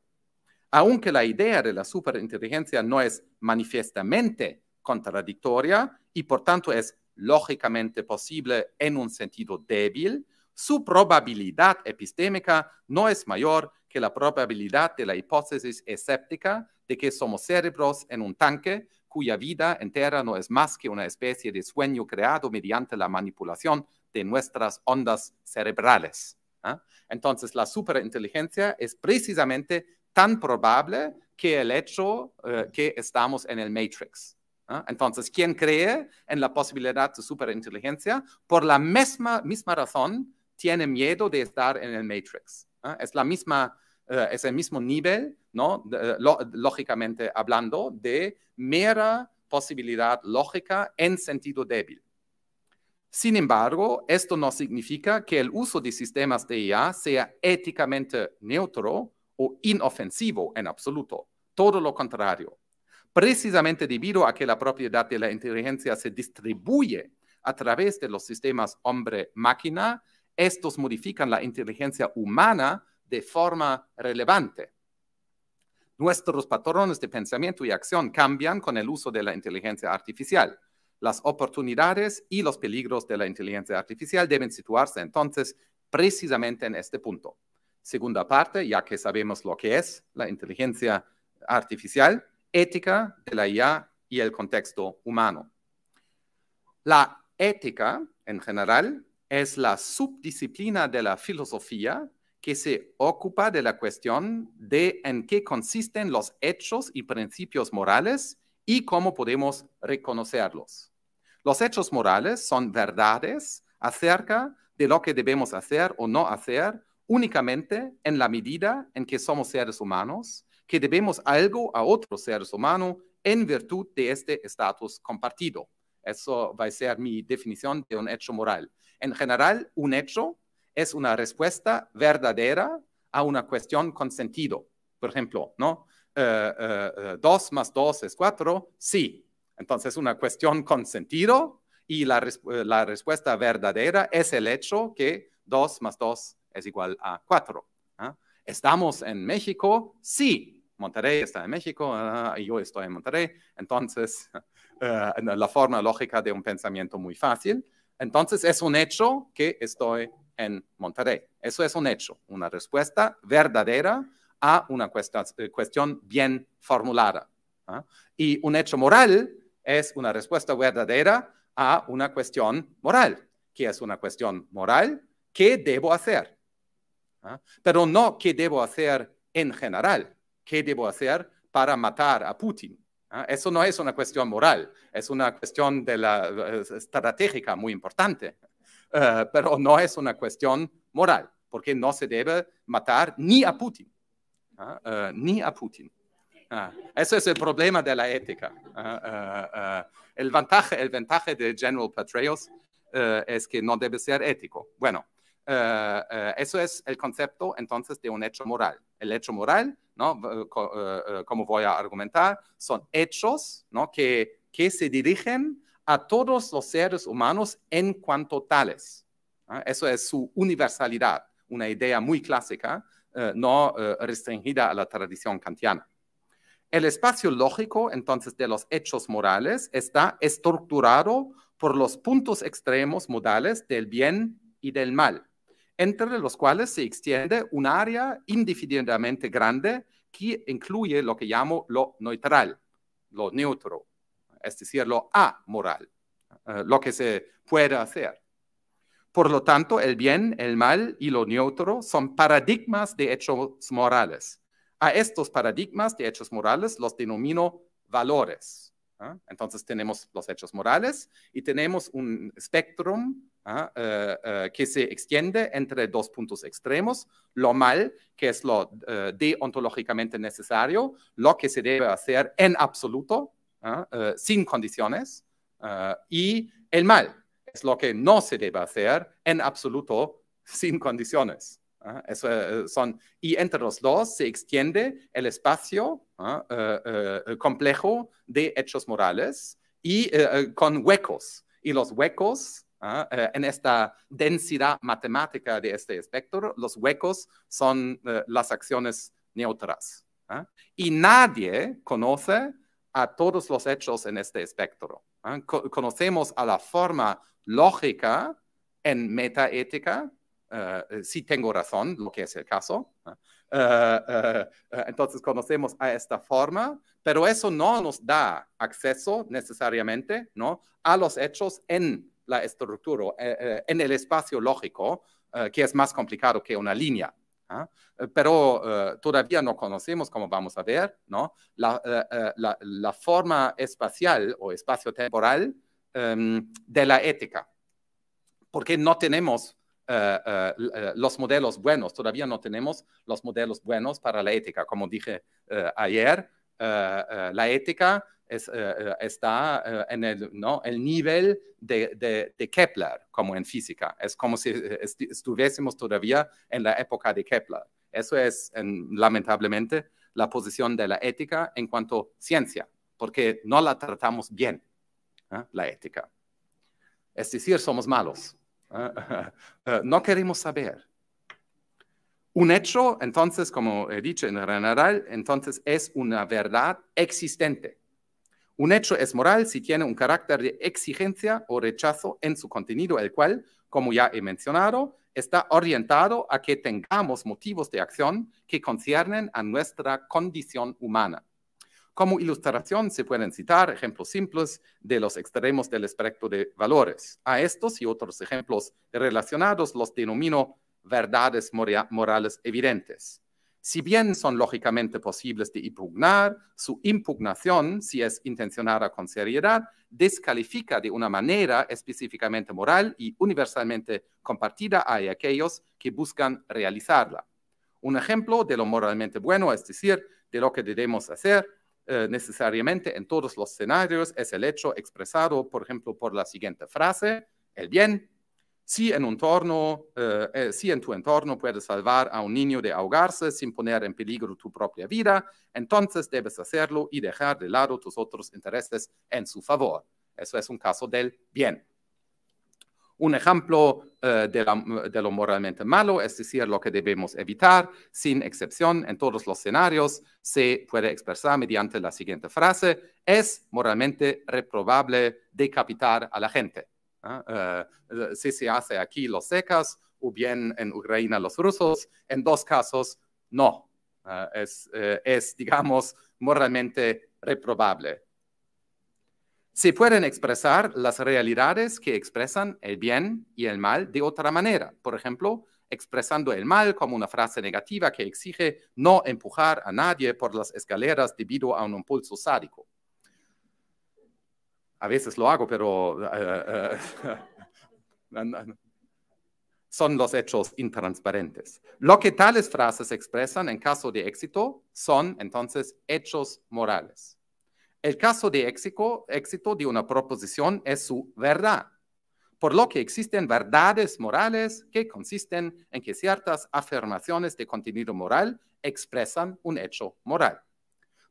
Aunque la idea de la superinteligencia no es manifiestamente contradictoria y por tanto es lógicamente posible en un sentido débil, su probabilidad epistémica no es mayor que la probabilidad de la hipótesis escéptica de que somos cerebros en un tanque cuya vida entera no es más que una especie de sueño creado mediante la manipulación de nuestras ondas cerebrales. ¿ah? Entonces, la superinteligencia es precisamente tan probable que el hecho eh, que estamos en el Matrix. ¿ah? Entonces, quien cree en la posibilidad de superinteligencia, por la misma, misma razón, tiene miedo de estar en el Matrix. ¿ah? Es la misma eh, es el mismo nivel, ¿no? Eh, lógicamente hablando, de mera posibilidad lógica en sentido débil. Sin embargo, esto no significa que el uso de sistemas de IA sea éticamente neutro o inofensivo en absoluto. Todo lo contrario. Precisamente debido a que la propiedad de la inteligencia se distribuye a través de los sistemas hombre-máquina, estos modifican la inteligencia humana de forma relevante. Nuestros patrones de pensamiento y acción cambian con el uso de la inteligencia artificial. Las oportunidades y los peligros de la inteligencia artificial deben situarse entonces precisamente en este punto. Segunda parte, ya que sabemos lo que es la inteligencia artificial, ética de la IA y el contexto humano. La ética, en general, es la subdisciplina de la filosofía que se ocupa de la cuestión de en qué consisten los hechos y principios morales y cómo podemos reconocerlos. Los hechos morales son verdades acerca de lo que debemos hacer o no hacer únicamente en la medida en que somos seres humanos, que debemos algo a otro ser humano en virtud de este estatus compartido. Eso va a ser mi definición de un hecho moral. En general, un hecho es una respuesta verdadera a una cuestión con sentido. Por ejemplo, ¿no? 2 eh, eh, eh, más 2 es 4, sí. Entonces, una cuestión con sentido y la, respuesta verdadera es el hecho que 2 más 2 es igual a 4. ¿ah? ¿Estamos en México? Sí. Monterrey está en México y ah, yo estoy en Monterrey. Entonces, la forma lógica de un pensamiento muy fácil. Entonces, es un hecho que estoy en Monterrey. Eso es un hecho, una respuesta verdadera a una eh, cuestión bien formulada. ¿ah? Y un hecho moral es una respuesta verdadera a una cuestión moral, que es una cuestión moral, ¿qué debo hacer? ¿Ah? Pero no qué debo hacer en general, qué debo hacer para matar a Putin. ¿Ah? Eso no es una cuestión moral, es una cuestión de la, eh, estratégica muy importante. Eh, pero no es una cuestión moral, porque no se debe matar ni a Putin, ¿ah? eh, ni a Putin. Ah, eso es el problema de la ética. ¿ah? Eh, el, ventaje, el de General Petraeus es que no debe ser ético. Bueno, eso es el concepto entonces de un hecho moral. El hecho moral, ¿no? como voy a argumentar, son hechos ¿no? que, que se dirigen a todos los seres humanos en cuanto tales. ¿ah? Eso es su universalidad, una idea muy clásica, eh, no eh, restringida a la tradición kantiana. El espacio lógico, entonces, de los hechos morales está estructurado por los puntos extremos modales del bien y del mal, entre los cuales se extiende un área indefinidamente grande que incluye lo que llamo lo neutral, lo neutro, es decir, lo amoral, eh, lo que se puede hacer. Por lo tanto, el bien, el mal y lo neutro son paradigmas de hechos morales. A estos paradigmas de hechos morales los denomino valores. ¿ah? Entonces tenemos los hechos morales y tenemos un espectro ¿ah? eh, eh, que se extiende entre dos puntos extremos, lo mal, que es lo deontológicamente necesario, lo que se debe hacer en absoluto, eh, sin condiciones, eh, y el mal es lo que no se debe hacer en absoluto sin condiciones. Eso eh, son, y entre los dos se extiende el espacio complejo de hechos morales y con huecos. Y los huecos en esta densidad matemática de este espectro, los huecos son las acciones neutras. Y nadie conoce a todos los hechos en este espectro. ¿ah? conocemos a la forma lógica en metaética, eh, eh, si tengo razón, lo que es el caso. ¿ah? Eh, entonces conocemos a esta forma, pero eso no nos da acceso necesariamente ¿no? a los hechos en la estructura, en el espacio lógico, que es más complicado que una línea. ¿ah? Eh, pero eh, todavía no conocemos, como vamos a ver, ¿no? Eh, la, la, forma espacial o espacio-temporal em, de la ética, porque no tenemos los modelos buenos. Todavía no tenemos los modelos buenos para la ética. Como dije ayer, la ética eh, eh, está eh, en el, nivel de, Kepler, como en física. Es como si estuviésemos todavía en la época de Kepler. Eso es, lamentablemente, la posición de la ética en cuanto a ciencia, porque no la tratamos bien, la ética. Es decir, somos malos. no queremos saber. Un hecho, entonces, como he dicho en general, entonces es una verdad existente un hecho es moral si tiene un carácter de exigencia o rechazo en su contenido, el cual, como ya he mencionado, está orientado a que tengamos motivos de acción que conciernen a nuestra condición humana. Como ilustración se pueden citar ejemplos simples de los extremos del espectro de valores. A estos y otros ejemplos relacionados los denomino verdades morales evidentes si bien son lógicamente posibles de impugnar, su impugnación, si es intencionada con seriedad, descalifica de una manera específicamente moral y universalmente compartida a aquellos que buscan realizarla. Un ejemplo de lo moralmente bueno, es decir, de lo que debemos hacer eh, necesariamente en todos los escenarios, es el hecho expresado, por ejemplo, por la siguiente frase, el bien si en, eh, eh, si tu entorno puedes salvar a un niño de ahogarse sin poner en peligro tu propia vida, entonces debes hacerlo y dejar de lado tus otros intereses en su favor. Eso es un caso del bien. Un ejemplo eh, de, lo moralmente malo, es decir, lo que debemos evitar, sin excepción en todos los escenarios, se puede expresar mediante la siguiente frase, es moralmente reprobable decapitar a la gente si eh, eh, se hace aquí los secas o bien en Ucrania los rusos, en dos casos no. Eh, es, es, digamos, moralmente reprobable. Se pueden expresar las realidades que expresan el bien y el mal de otra manera. Por ejemplo, expresando el mal como una frase negativa que exige no empujar a nadie por las escaleras debido a un impulso sádico a veces lo hago, pero eh, eh, eh, son los hechos intransparentes. Lo que tales frases expresan en caso de éxito son entonces hechos morales. El caso de éxito, éxito de una proposición es su verdad, por lo que existen verdades morales que consisten en que ciertas afirmaciones de contenido moral expresan un hecho moral.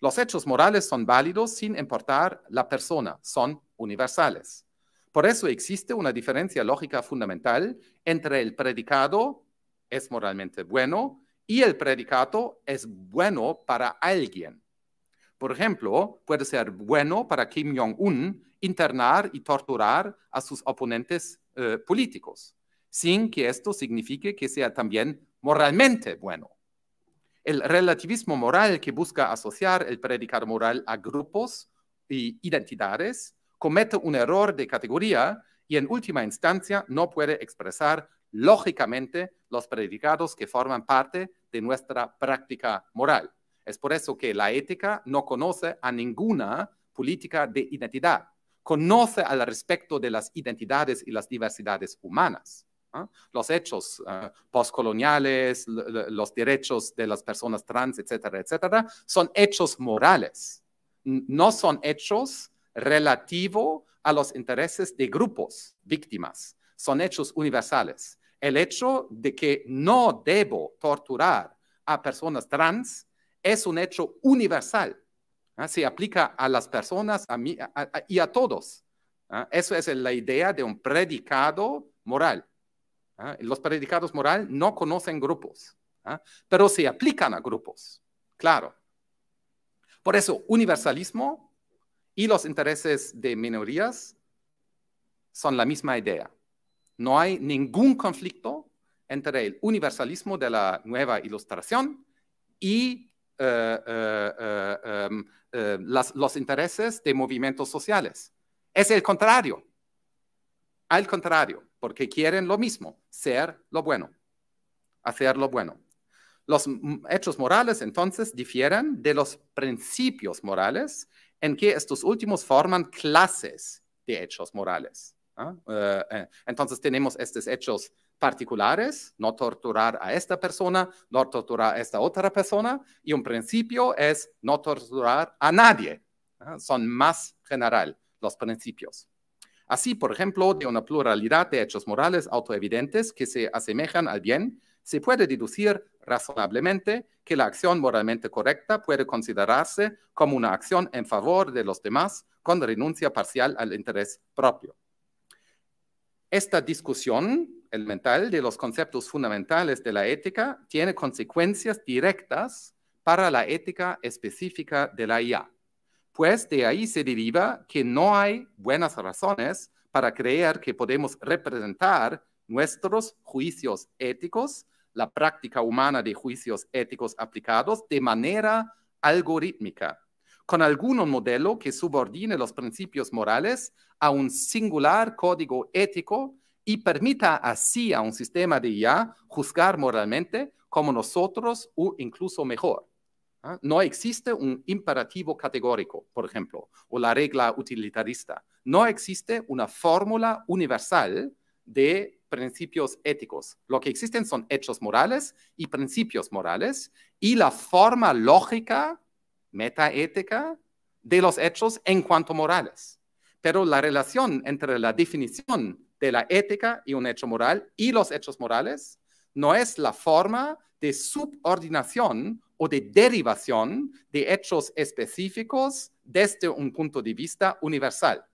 Los hechos morales son válidos sin importar la persona, son universales. Por eso existe una diferencia lógica fundamental entre el predicado es moralmente bueno y el predicado es bueno para alguien. Por ejemplo, puede ser bueno para Kim Jong-un internar y torturar a sus oponentes eh, políticos, sin que esto signifique que sea también moralmente bueno el relativismo moral que busca asociar el predicado moral a grupos y identidades comete un error de categoría y en última instancia no puede expresar lógicamente los predicados que forman parte de nuestra práctica moral. Es por eso que la ética no conoce a ninguna política de identidad, conoce al respecto de las identidades y las diversidades humanas los hechos poscoloniales, eh, postcoloniales, los derechos de las personas trans, etcétera, etcétera, son hechos morales, no son hechos relativo a los intereses de grupos víctimas, son hechos universales. El hecho de que no debo torturar a personas trans es un hecho universal. ¿ah? Se aplica a las personas a mí, y a todos. ¿ah? Eso es la idea de un predicado moral. ¿ah? Los predicados morales no conocen grupos, ¿ah? pero se aplican a grupos, claro. Por eso, universalismo y los intereses de minorías son la misma idea. No hay ningún conflicto entre el universalismo de la nueva ilustración y eh, eh, eh, em, los intereses de movimientos sociales. Es el contrario. Al contrario, porque quieren lo mismo, ser lo bueno, hacer lo bueno. Los hechos morales entonces difieren de los principios morales en que estos últimos forman clases de hechos morales. ¿ah? Eh, eh, entonces tenemos estos hechos particulares, no torturar a esta persona, no torturar a esta otra persona, y un principio es no torturar a nadie. ¿ah? Son más general los principios. Así, por ejemplo, de una pluralidad de hechos morales autoevidentes que se asemejan al bien, se puede deducir razonablemente que la acción moralmente correcta puede considerarse como una acción en favor de los demás con renuncia parcial al interés propio. Esta discusión elemental de los conceptos fundamentales de la ética tiene consecuencias directas para la ética específica de la IA pues de ahí se deriva que no hay buenas razones para creer que podemos representar nuestros juicios éticos, la práctica humana de juicios éticos aplicados de manera algorítmica, con algún modelo que subordine los principios morales a un singular código ético y permita así a un sistema de IA juzgar moralmente como nosotros o incluso mejor. ¿ah? No existe un imperativo categórico, por ejemplo, o la regla utilitarista. No existe una fórmula universal de principios éticos. Lo que existen son hechos morales y principios morales y la forma lógica, metaética, de los hechos en cuanto morales. Pero la relación entre la definición de la ética y un hecho moral y los hechos morales no es la forma de subordinación o de derivación de hechos específicos desde un punto de vista universal.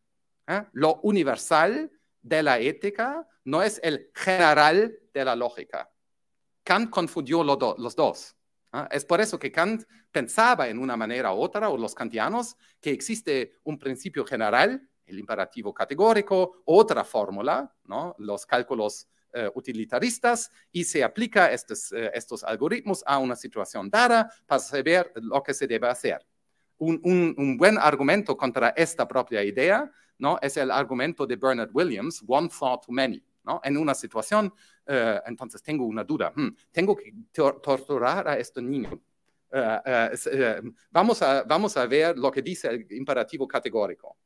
¿eh? Lo universal de la ética no es el general de la lógica. Kant confundió los dos. ¿eh? Es por eso que Kant pensaba en una manera u otra, o los kantianos, que existe un principio general, el imperativo categórico, otra fórmula, los cálculos eh, utilitaristas y se aplica estos, eh, estos algoritmos a una situación dada para saber lo que se debe hacer. Un, un, buen argumento contra esta propia idea ¿no? es el argumento de Bernard Williams, One Thought Too Many. ¿no? En una situación, eh, entonces tengo una duda, hmm, tengo que torturar a este niño. vamos, a, vamos a ver lo que dice el imperativo categórico.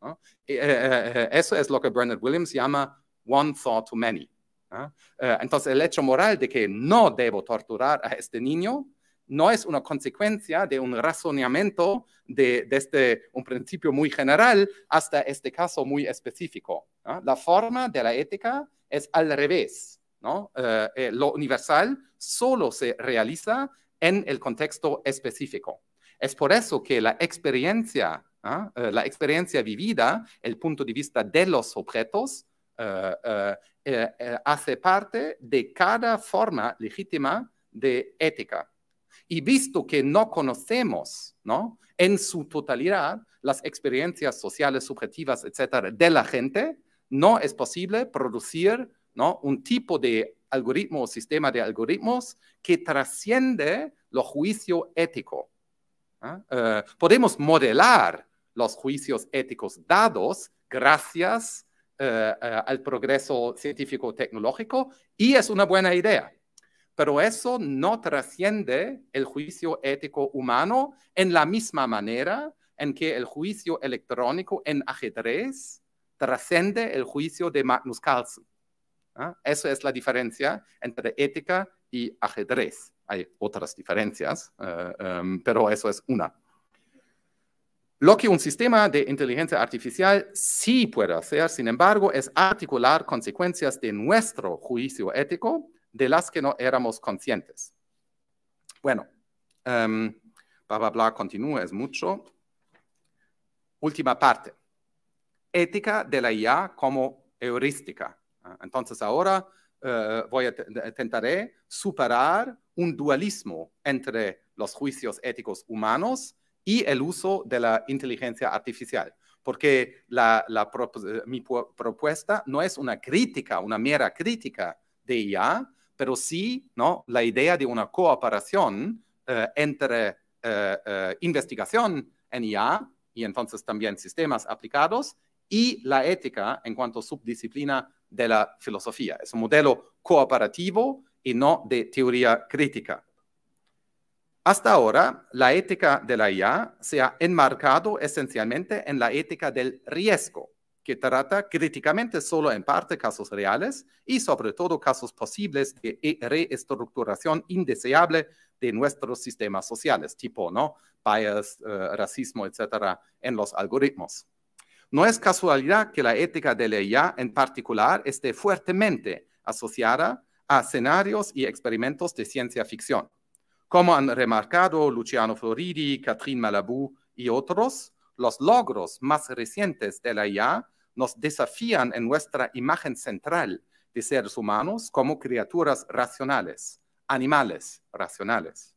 eso es lo que Bernard Williams llama One Thought Too Many. ¿ah? Eh, entonces, el hecho moral de que no debo torturar a este niño no es una consecuencia de un razonamiento de, desde este, un principio muy general hasta este caso muy específico. ¿ah? La forma de la ética es al revés. ¿no? Eh, eh, lo universal solo se realiza en el contexto específico. Es por eso que la experiencia, ¿ah? la experiencia vivida, el punto de vista de los objetos, eh, eh, hace parte de cada forma legítima de ética. Y visto que no conocemos, En su totalidad, las experiencias sociales, subjetivas, etcétera, de la gente, no es posible producir, Un tipo de algoritmo o sistema de algoritmos que trasciende lo juicio ético. Eh, podemos modelar los juicios éticos dados gracias eh, eh, al progreso científico-tecnológico y es una buena idea. Pero eso no trasciende el juicio ético humano en la misma manera en que el juicio electrónico en ajedrez trasciende el juicio de Magnus Carlsen. ¿Ah? Eso es la diferencia entre ética y ajedrez. Hay otras diferencias, eh, em, pero eso es una. Lo que un sistema de inteligencia artificial sí puede hacer, sin embargo, es articular consecuencias de nuestro juicio ético de las que no éramos conscientes. Bueno, um, bla, bla, bla, continúa, es mucho. Última parte. Ética de la IA como heurística. Ah, entonces ahora eh, voy a intentaré superar un dualismo entre los juicios éticos humanos y el uso de la inteligencia artificial. Porque la, eh, mi propuesta no es una crítica, una mera crítica de IA, pero sí ¿no? la idea de una cooperación eh, entre eh, investigación en IA y entonces también sistemas aplicados y la ética en cuanto a subdisciplina de la filosofía. Es un modelo cooperativo y no de teoría crítica. Hasta ahora, la ética de la IA se ha enmarcado esencialmente en la ética del riesgo, que trata críticamente solo en parte casos reales y sobre todo casos posibles de e-, reestructuración indeseable de nuestros sistemas sociales, tipo ¿no? bias, eh, racismo, etc., en los algoritmos. No es casualidad que la ética de la IA en particular esté fuertemente asociada a escenarios y experimentos de ciencia ficción como han remarcado Luciano Floridi, Catherine Malabou y otros, los logros más recientes de la IA nos desafían en nuestra imagen central de seres humanos como criaturas racionales, animales racionales.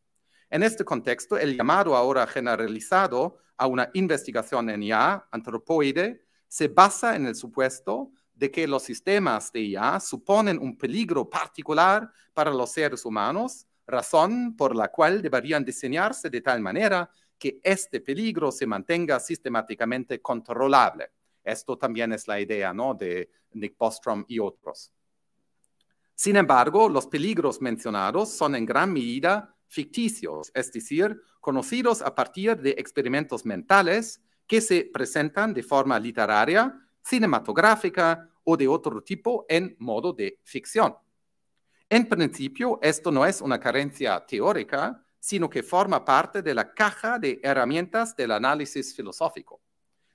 En este contexto, el llamado ahora generalizado a una investigación en IA antropoide se basa en el supuesto de que los sistemas de IA suponen un peligro particular para los seres humanos razón por la cual deberían diseñarse de tal manera que este peligro se mantenga sistemáticamente controlable. Esto también es la idea de Nick Bostrom y otros. Sin embargo, los peligros mencionados son en gran medida ficticios, es decir, conocidos a partir de experimentos mentales que se presentan de forma literaria, cinematográfica o de otro tipo en modo de ficción. En principio, esto no es una carencia teórica, sino que forma parte de la caja de herramientas del análisis filosófico.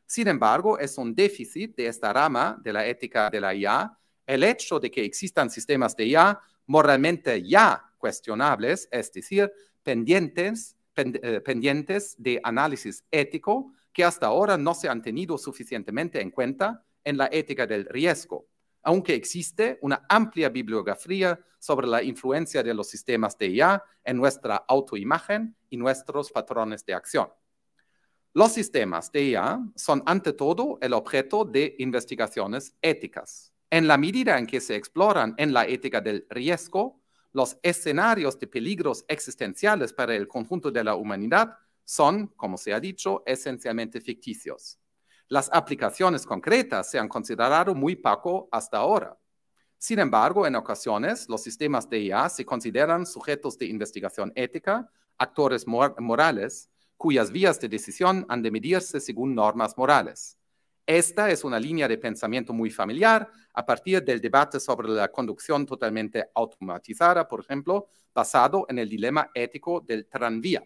Sin embargo, es un déficit de esta rama de la ética de la IA el hecho de que existan sistemas de IA moralmente ya cuestionables, es decir, pendientes, eh, pendientes de análisis ético que hasta ahora no se han tenido suficientemente en cuenta en la ética del riesgo aunque existe una amplia bibliografía sobre la influencia de los sistemas de IA en nuestra autoimagen y nuestros patrones de acción. Los sistemas de IA son ante todo el objeto de investigaciones éticas. En la medida en que se exploran en la ética del riesgo, los escenarios de peligros existenciales para el conjunto de la humanidad son, como se ha dicho, esencialmente ficticios las aplicaciones concretas se han considerado muy poco hasta ahora. Sin embargo, en ocasiones, los sistemas de IA se consideran sujetos de investigación ética, actores morales, cuyas vías de decisión han de medirse según normas morales. Esta es una línea de pensamiento muy familiar a partir del debate sobre la conducción totalmente automatizada, por ejemplo, basado en el dilema ético del tranvía.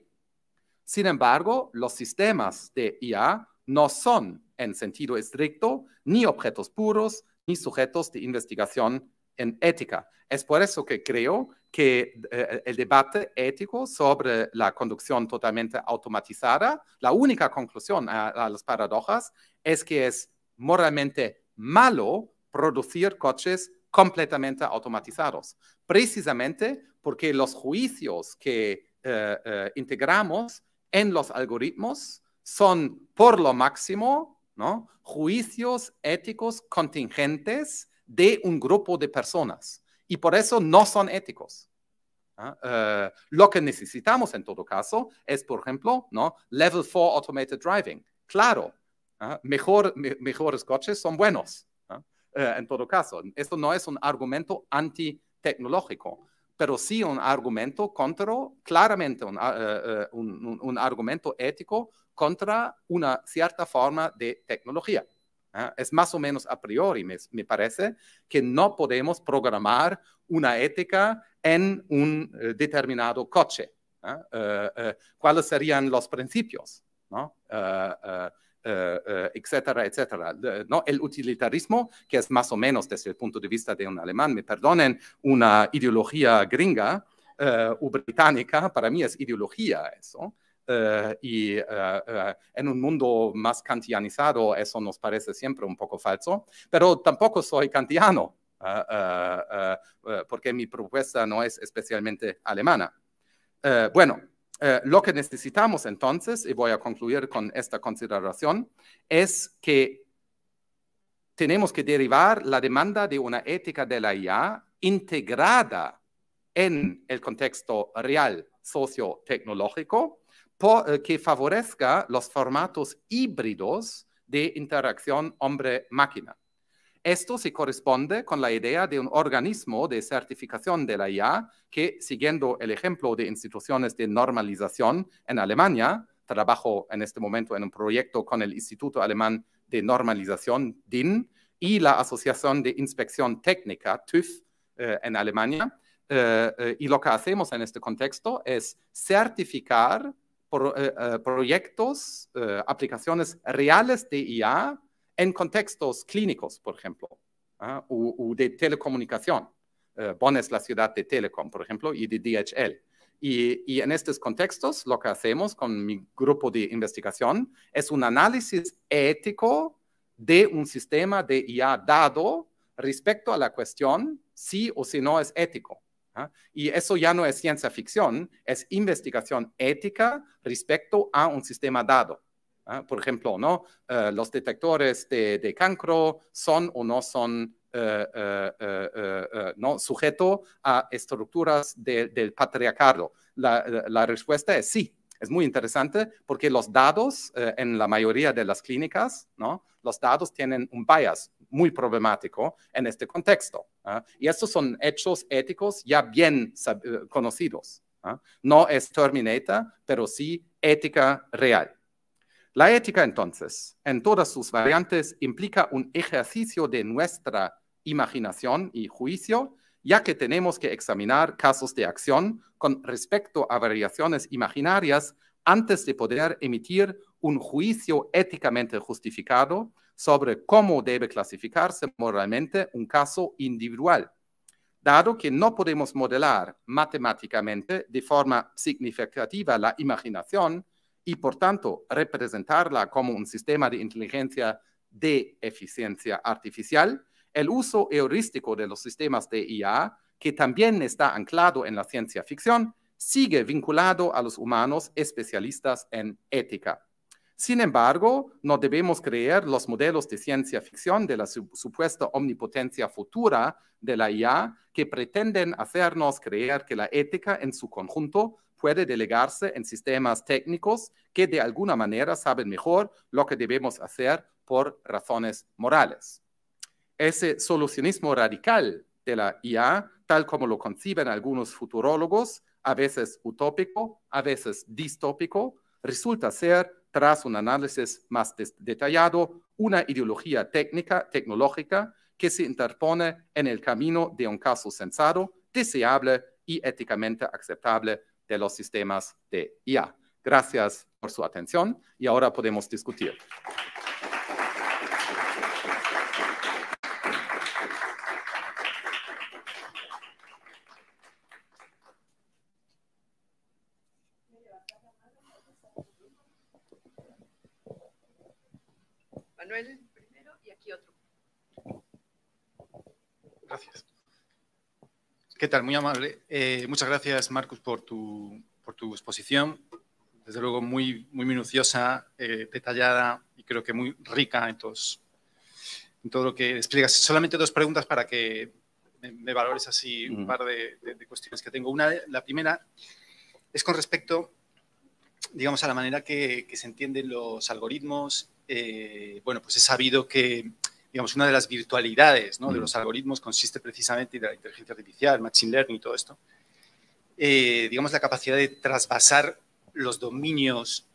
Sin embargo, los sistemas de IA no son en sentido estricto, ni objetos puros, ni sujetos de investigación en ética. Es por eso que creo que eh, el debate ético sobre la conducción totalmente automatizada, la única conclusión a, las paradojas es que es moralmente malo producir coches completamente automatizados, precisamente porque los juicios que eh, eh, integramos en los algoritmos son por lo máximo ¿no? Juicios éticos contingentes de un grupo de personas y por eso no son éticos. ¿ah? Eh, lo que necesitamos en todo caso es, por ejemplo, ¿no? Level 4 Automated Driving. Claro, ¿ah? mejores coches son buenos. ¿ah? Eh, en todo caso, esto no es un argumento antitecnológico pero sí un argumento contra, claramente ah, eh, eh, un, argumento ético contra una cierta forma de tecnología. ¿eh? Es más o menos a priori, me, parece, que no podemos programar una ética en un determinado coche. ¿Cuáles serían los principios? ¿no? Eh, eh, etcétera, etcétera. ¿no? El utilitarismo, que es más o menos desde el punto de vista de un alemán, me perdonen, una ideología gringa o eh, británica, para mí es ideología eso. y en un mundo más kantianizado eso nos parece siempre un poco falso, pero tampoco soy kantiano, porque mi propuesta no es especialmente alemana. bueno, eh, lo que necesitamos entonces, y voy a concluir con esta consideración, es que tenemos que derivar la demanda de una ética de la IA integrada en el contexto real sociotecnológico tecnológico, eh, que favorezca los formatos híbridos de interacción hombre-máquina. Esto se corresponde con la idea de un organismo de certificación de la IA que, siguiendo el ejemplo de instituciones de normalización en Alemania, trabajo en este momento en un proyecto con el Instituto Alemán de Normalización, DIN, y la Asociación de Inspección Técnica, TÜV, eh, en Alemania. Eh, eh, y lo que hacemos en este contexto es certificar proyectos, aplicaciones reales de IA en contextos clínicos, por ejemplo, o, ¿ah? de telecomunicación. Eh, Bonn es la ciudad de Telecom, por ejemplo, y de DHL. Y, en estos contextos, lo que hacemos con mi grupo de investigación es un análisis ético de un sistema de IA dado respecto a la cuestión si o si no es ético. ¿ah? Y eso ya no es ciencia ficción, es investigación ética respecto a un sistema dado. ¿ah? Por ejemplo, ¿no? Eh, los detectores de, cancro son o no son eh, eh, sujetos a estructuras del patriarcado. La, respuesta es sí. Es muy interesante porque los datos, en la mayoría de las clínicas, los datos tienen un bias muy problemático en este contexto. ¿ah? Y estos son hechos éticos ya bien conocidos. ¿ah? No es Terminator, pero sí ética real. La ética entonces, en todas sus variantes, implica un ejercicio de nuestra imaginación y juicio, ya que tenemos que examinar casos de acción con respecto a variaciones imaginarias antes de poder emitir un juicio éticamente justificado sobre cómo debe clasificarse moralmente un caso individual. Dado que no podemos modelar matemáticamente de forma significativa la imaginación, y por tanto representarla como un sistema de inteligencia de eficiencia artificial, el uso heurístico de los sistemas de IA, que también está anclado en la ciencia ficción, sigue vinculado a los humanos especialistas en ética. Sin embargo, no debemos creer los modelos de ciencia ficción de la supuesta omnipotencia futura de la IA que pretenden hacernos creer que la ética en su conjunto puede delegarse en sistemas técnicos que de alguna manera saben mejor lo que debemos hacer por razones morales. Ese solucionismo radical de la IA, tal como lo conciben algunos futurólogos, a veces utópico, a veces distópico, resulta ser, tras un análisis más detallado, una ideología técnica, tecnológica, que se interpone en el camino de un caso sensado, deseable y éticamente aceptable de los sistemas de IA. Gracias por su atención y ahora podemos discutir. Muy amable. Eh, muchas gracias, Marcus, por tu, por tu exposición. Desde luego, muy, muy minuciosa, eh, detallada y creo que muy rica en, en todo lo que explicas. Solamente dos preguntas para que me, valores así un par de, cuestiones que tengo. Una, la primera es con respecto, digamos, a la manera que, se entienden los algoritmos. Eh, bueno, pues he sabido que digamos, una de las virtualidades de mm. los algoritmos consiste precisamente en la inteligencia artificial, machine learning y todo esto, eh, digamos, la capacidad de trasvasar los dominios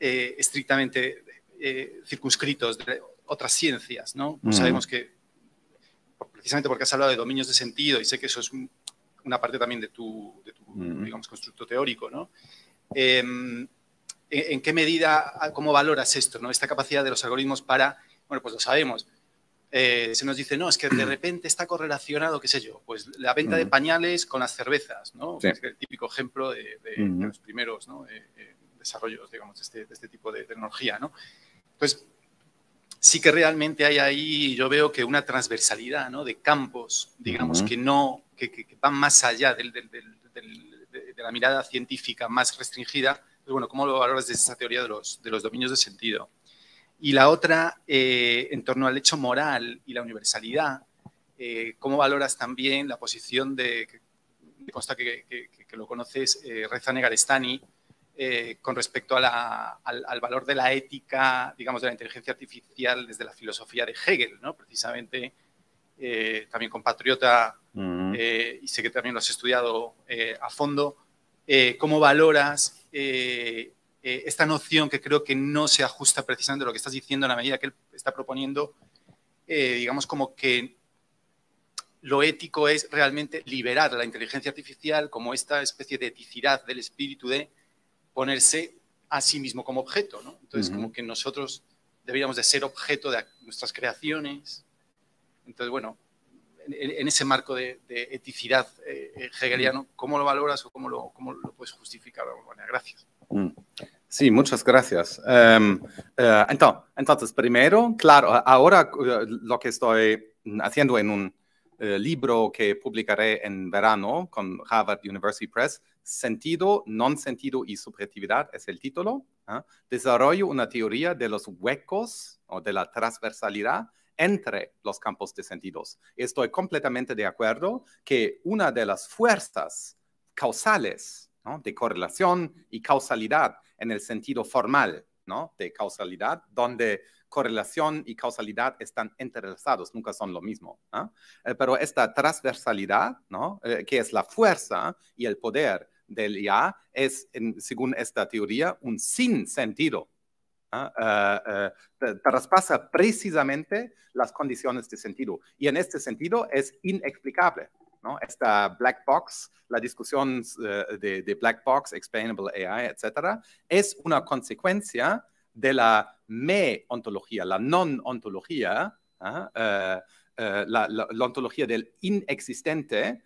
eh, estrictamente eh, circunscritos de otras ciencias, ¿no? Mm. Sabemos que, precisamente porque has hablado de dominios de sentido, y sé que eso es una parte también de tu, mm. digamos, constructo teórico, ¿no? Em, ¿En qué medida, cómo valoras esto, ¿no? Esta capacidad de los algoritmos para, bueno, pues lo sabemos, eh, se nos dice, no, es que de repente está correlacionado, qué sé yo, pues la venta de pañales con las cervezas, ¿no? Es el típico ejemplo de, los primeros ¿no? Eh, eh, desarrollos, digamos, este, de este, tipo de tecnología, ¿no? Pues sí que realmente hay ahí, yo veo que una transversalidad, ¿no? De campos, digamos, que no, que, van más allá del, de la mirada científica más restringida. Pero pues, bueno, ¿cómo lo valoras desde esa teoría de los, de los dominios de sentido? y la otra eh, en torno al hecho moral y la universalidad. Eh, ¿Cómo valoras también la posición de, me consta que, lo conoces, eh, Reza Negarestani, eh, con respecto al, valor de la ética, digamos, de la inteligencia artificial desde la filosofía de Hegel, ¿no? precisamente también compatriota, mm. y sé que también lo has estudiado a fondo? ¿Cómo valoras eh, esta noción que creo que no se ajusta precisamente a lo que estás diciendo en la medida que él está proponiendo, eh, digamos como que lo ético es realmente liberar la inteligencia artificial como esta especie de eticidad del espíritu de ponerse a sí mismo como objeto, ¿no? Entonces, como que nosotros deberíamos de ser objeto de nuestras creaciones. Entonces, bueno, en, ese marco de, eticidad eh, hegeliano, ¿cómo lo valoras o cómo lo, lo puedes justificar Gracias. Mm. Sí, muchas gracias. Em, eh, entonces, primero, claro, ahora eh, lo que estoy haciendo en un eh, libro que publicaré en verano con Harvard University Press, Sentido, Non-Sentido y Subjetividad es el título. ¿ah? Desarrollo una teoría de los huecos o de la transversalidad entre los campos de sentidos. Estoy completamente de acuerdo que una de las fuerzas causales de correlación y causalidad en el sentido formal ¿no? de causalidad, donde correlación y causalidad están entrelazados, nunca son lo mismo. Eh, pero esta transversalidad, ¿no? Eh, que es la fuerza y el poder del ya, es, según esta teoría, un sin sentido. Eh, traspasa precisamente las condiciones de sentido y en este sentido es inexplicable. Esta black box, la discusión eh, de, black box, explainable AI, etcétera, es una consecuencia de la me-ontología, la non-ontología, ¿ah? eh, eh, la, ontología del inexistente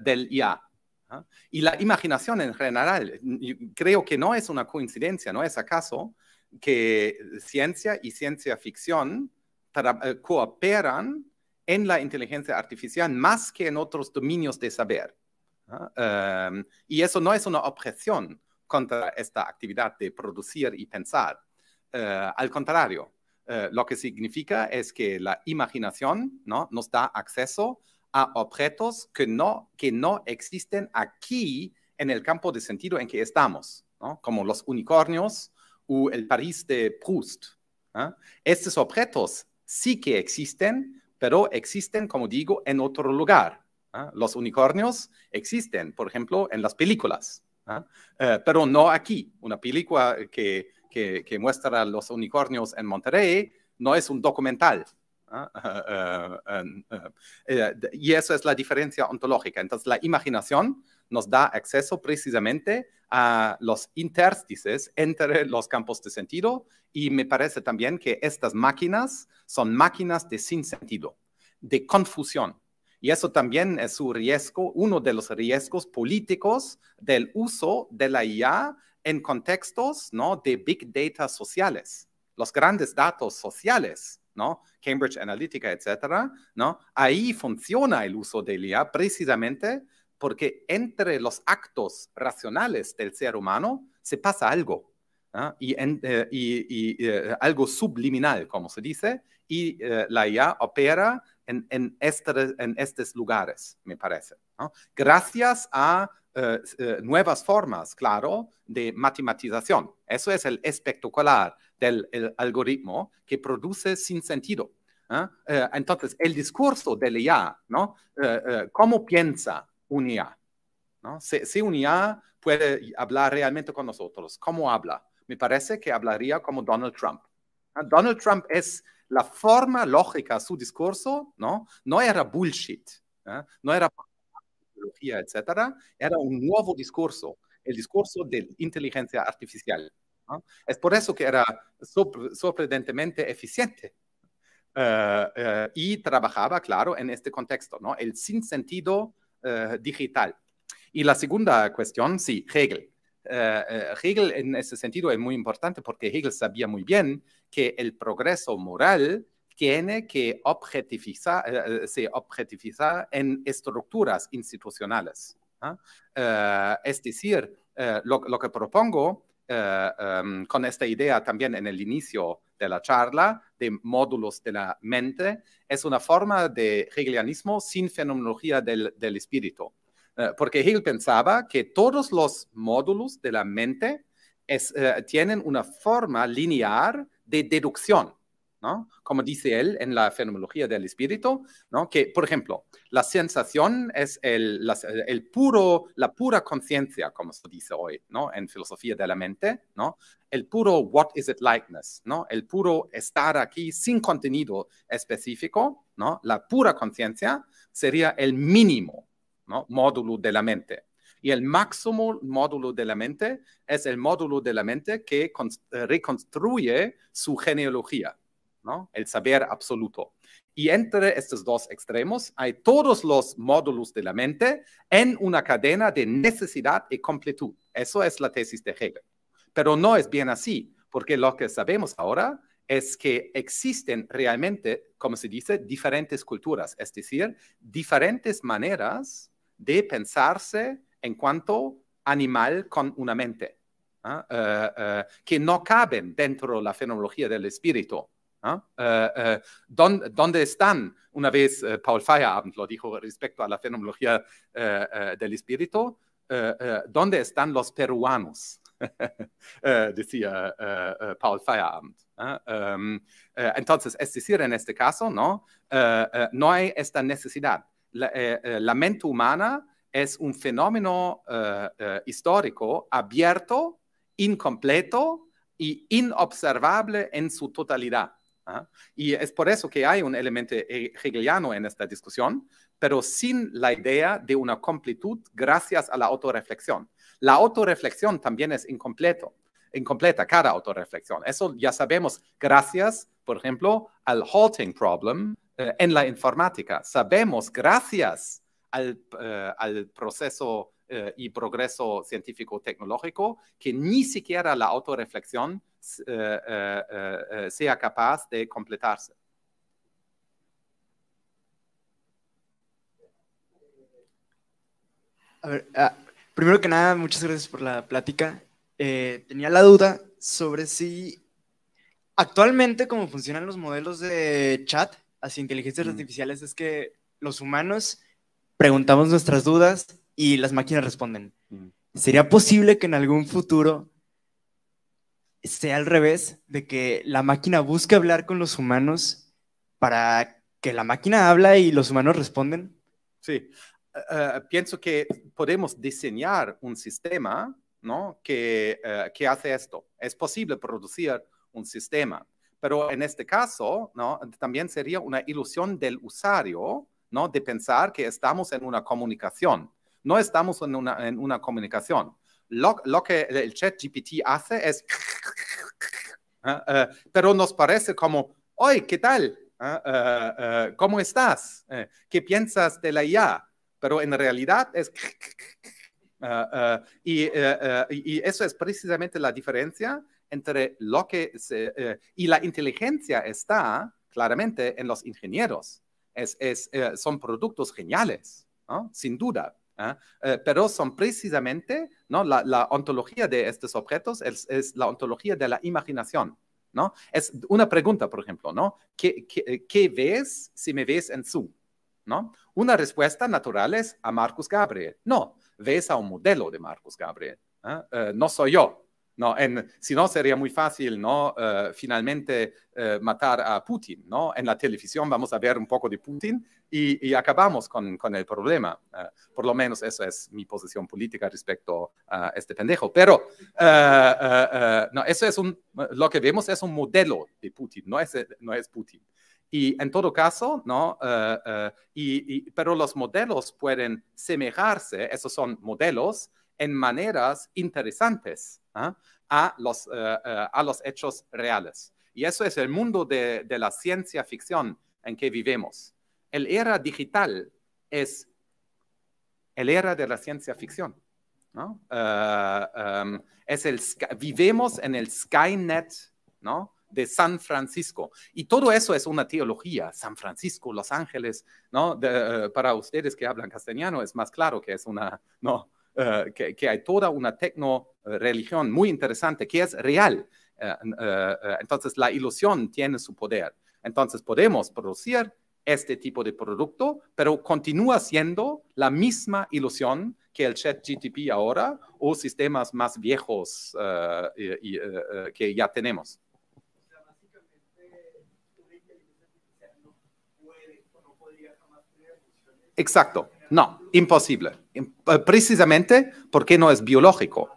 del ya. ¿ah? Y la imaginación en general, creo que no es una coincidencia, ¿no es acaso que ciencia y ciencia ficción cooperan en la inteligencia artificial más que en otros dominios de saber. Em, y eso no es una objeción contra esta actividad de producir y pensar. Eh, al contrario, eh, lo que significa es que la imaginación ¿no? nos da acceso a objetos que no, que no existen aquí en el campo de sentido en que estamos, ¿no? como los unicornios o el París de Proust. Estos objetos sí que existen, pero existen, como digo, en otro lugar. ¿ah? Los unicornios existen, por ejemplo, en las películas, ¿ah? eh, pero no aquí. Una película que, que, que, muestra los unicornios en Monterrey no es un documental. ¿ah? Eh, eh, y eso es la diferencia ontológica. Entonces, la imaginación nos da acceso precisamente a los interstices entre los campos de sentido y me parece también que estas máquinas son máquinas de sinsentido, de confusión. Y eso también es un riesgo, uno de los riesgos políticos del uso de la IA en contextos ¿no? de big data sociales, los grandes datos sociales, ¿no? Cambridge Analytica, etcétera, ¿no? Ahí funciona el uso de la IA precisamente porque entre los actos racionales del ser humano se pasa algo, ¿ah? y, eh, eh, algo subliminal, como se dice, y eh, la IA opera en, este, en, estos lugares, me parece. Gracias a eh, eh, nuevas formas, claro, de matematización. Eso es el espectacular del algoritmo que produce sin sentido. entonces, el discurso de la IA, ¿no? ¿Cómo piensa un IA? ¿No? Si, si un IA puede hablar realmente con nosotros, ¿cómo habla? Me parece que hablaría como Donald Trump. Donald Trump es la forma lógica su discurso, ¿no? No era bullshit, ¿eh? no era tecnología, etcétera, era un nuevo discurso, el discurso de inteligencia artificial. Es por eso que era sorprendentemente eficiente. Eh, eh, y trabajaba, claro, en este contexto, ¿no? El sinsentido digital. Y la segunda cuestión, sí, Hegel. Eh, eh, Hegel en ese sentido es muy importante porque Hegel sabía muy bien que el progreso moral tiene que objetivizar, eh, se objetivizar en estructuras institucionales. ¿ah? es decir, lo, que propongo em, con esta idea también en el inicio de la charla de módulos de la mente es una forma de hegelianismo sin fenomenología del, del espíritu eh, porque Hegel pensaba que todos los módulos de la mente eh, tienen una forma lineal de deducción. ¿no? Como dice él en la fenomenología del espíritu, ¿no? Que, por ejemplo, la sensación es el, la, el puro, la pura conciencia, como se dice hoy, ¿no? En filosofía de la mente, ¿no? El puro what is it likeness, ¿no? El puro estar aquí sin contenido específico, ¿no? La pura conciencia sería el mínimo, ¿no? módulo de la mente. Y el máximo módulo de la mente es el módulo de la mente que eh, reconstruye su genealogía, ¿no? el saber absoluto. Y entre estos dos extremos hay todos los módulos de la mente en una cadena de necesidad y completud. Eso es la tesis de Hegel. Pero no es bien así, porque lo que sabemos ahora es que existen realmente, como se dice, diferentes culturas, es decir, diferentes maneras de pensarse en cuanto animal con una mente, ¿ah? eh, eh, que no caben dentro de la fenomenología del espíritu. ¿ah? Eh, ¿dónde, están? Una vez Paul Feierabend lo dijo respecto a la fenomenología del espíritu, ¿dónde están los peruanos? decía Paul Feierabend. ¿ah? Um, entonces, es decir, en este caso, no hay esta necesidad eh, eh, la, mente humana es un fenómeno eh, histórico abierto, incompleto y inobservable en su totalidad. ¿ah? Y es por eso que hay un elemento hegeliano en esta discusión, pero sin la idea de una completud gracias a la autorreflexión. La autorreflexión también es incompleto, incompleta, cada autorreflexión. Eso ya sabemos gracias, por ejemplo, al halting problem eh, en la informática. Sabemos, gracias al, eh, proceso eh, y progreso científico-tecnológico, que ni siquiera la autorreflexión sea capaz de completarse. A ver, ah, primero que nada, muchas gracias por la plática. tenía la duda sobre si Actualmente, como funcionan los modelos de chat, las inteligencias mm. artificiales es que los humanos preguntamos nuestras dudas y las máquinas responden. Mm. ¿Sería posible que en algún futuro sea al revés, de que la máquina busque hablar con los humanos para que la máquina habla y los humanos responden? Sí, eh, eh, pienso que podemos diseñar un sistema ¿no? que, eh, que hace esto. Es posible producir un sistema pero en este caso, ¿no? También sería una ilusión del usuario, ¿no? De pensar que estamos en una comunicación. No estamos en una, en una comunicación. Lo, que el chat GPT hace es... ¿eh? Eh, pero nos parece como, hoy ¿qué tal? ¿Eh? ¿Cómo estás? ¿Qué piensas de la IA? Pero en realidad es... y, y, eso es precisamente la diferencia entre lo que eh, y la inteligencia está claramente en los ingenieros. Eh, son productos geniales, sin duda. ¿eh? pero son precisamente ¿no? la, ontología de estos objetos, es, la ontología de la imaginación. ¿no? Es una pregunta, por ejemplo, ¿no? ¿Qué, ves si me ves en Zoom? Una respuesta natural es a Marcus Gabriel. No, ves a un modelo de Marcus Gabriel. no soy yo. ¿no? si no, sería muy fácil, ¿no? Eh, finalmente eh, matar a Putin, ¿no? En la televisión vamos a ver un poco de Putin y, acabamos con, con, el problema. Eh, por lo menos esa es mi posición política respecto a este pendejo. Pero, no, eso es un, lo que vemos es un modelo de Putin, no es, no es Putin. Y en todo caso, ¿no? y, pero los modelos pueden semejarse, esos son modelos, en maneras interesantes. ¿ah? a, los, eh, eh, a los hechos reales. Y eso es el mundo de, la ciencia ficción en que vivimos. El era digital es el era de la ciencia ficción. ¿no? Eh, em, es el, vivimos en el Skynet ¿no? de San Francisco. Y todo eso es una teología. San Francisco, Los Ángeles, para ustedes que hablan castellano es más claro que es una, ¿no? Eh, que, hay toda una tecno eh, religión muy interesante que es real. Eh, entonces la ilusión tiene su poder. Entonces podemos producir este tipo de producto, pero continúa siendo la misma ilusión que el chat GTP ahora o sistemas más viejos que ya tenemos. Exacto, no, imposible. Eh, precisamente porque no es biológico.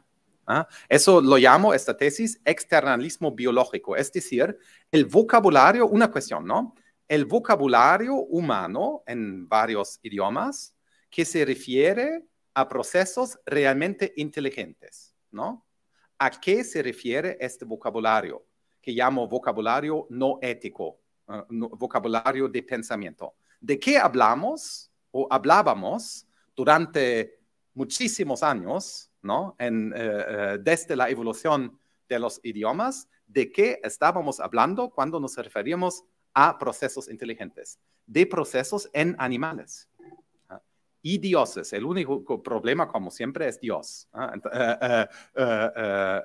¿ah? Eso lo llamo, esta tesis, externalismo biológico, es decir, el vocabulario, una cuestión, ¿no? El vocabulario humano en varios idiomas que se refiere a procesos realmente inteligentes, ¿no? ¿A qué se refiere este vocabulario? Que llamo vocabulario no ético, vocabulario de pensamiento. ¿De qué hablamos o hablábamos durante muchísimos años, ¿no? Eh, eh, desde la evolución de los idiomas, de qué estábamos hablando cuando nos referimos a procesos inteligentes, de procesos en animales. Ah, y dioses, el único problema, como siempre, es Dios. Eh,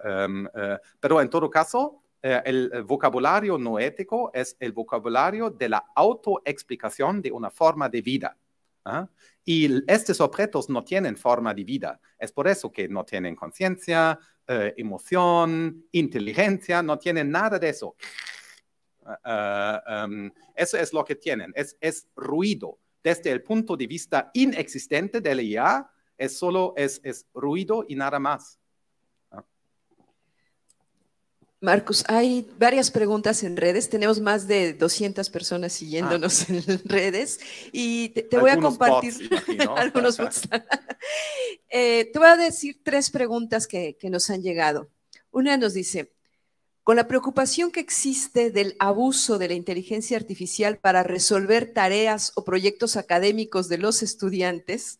em, pero en todo caso, el vocabulario noético es el vocabulario de la autoexplicación de una forma de vida. ¿ah? Y estos objetos no tienen forma de vida. Es por eso que no tienen conciencia, eh, emoción, inteligencia, no tienen nada de eso. Ah, ah, em, eso es lo que tienen, es, ruido. Desde el punto de vista inexistente del IA, es solo es ruido y nada más. Marcos, hay varias preguntas en redes. Tenemos más de 200 personas siguiéndonos ah. en redes y te, voy a compartir algunos eh, te voy a decir tres preguntas que, que nos han llegado. Una nos dice, con la preocupación que existe del abuso de la inteligencia artificial para resolver tareas o proyectos académicos de los estudiantes,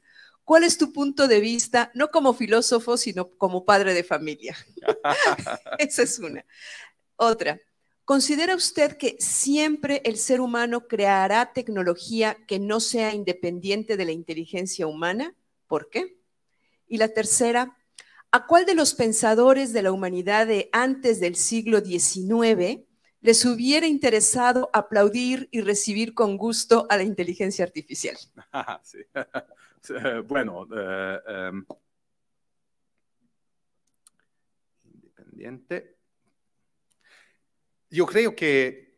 ¿Cuál es tu punto de vista, no como filósofo, sino como padre de familia? Esa es una. Otra, ¿considera usted que siempre el ser humano creará tecnología que no sea independiente de la inteligencia humana? ¿Por qué? Y la tercera, ¿a cuál de los pensadores de la humanidad de antes del siglo XIX les hubiera interesado aplaudir y recibir con gusto a la inteligencia artificial? sí. bueno, eh, em, independiente. Yo creo que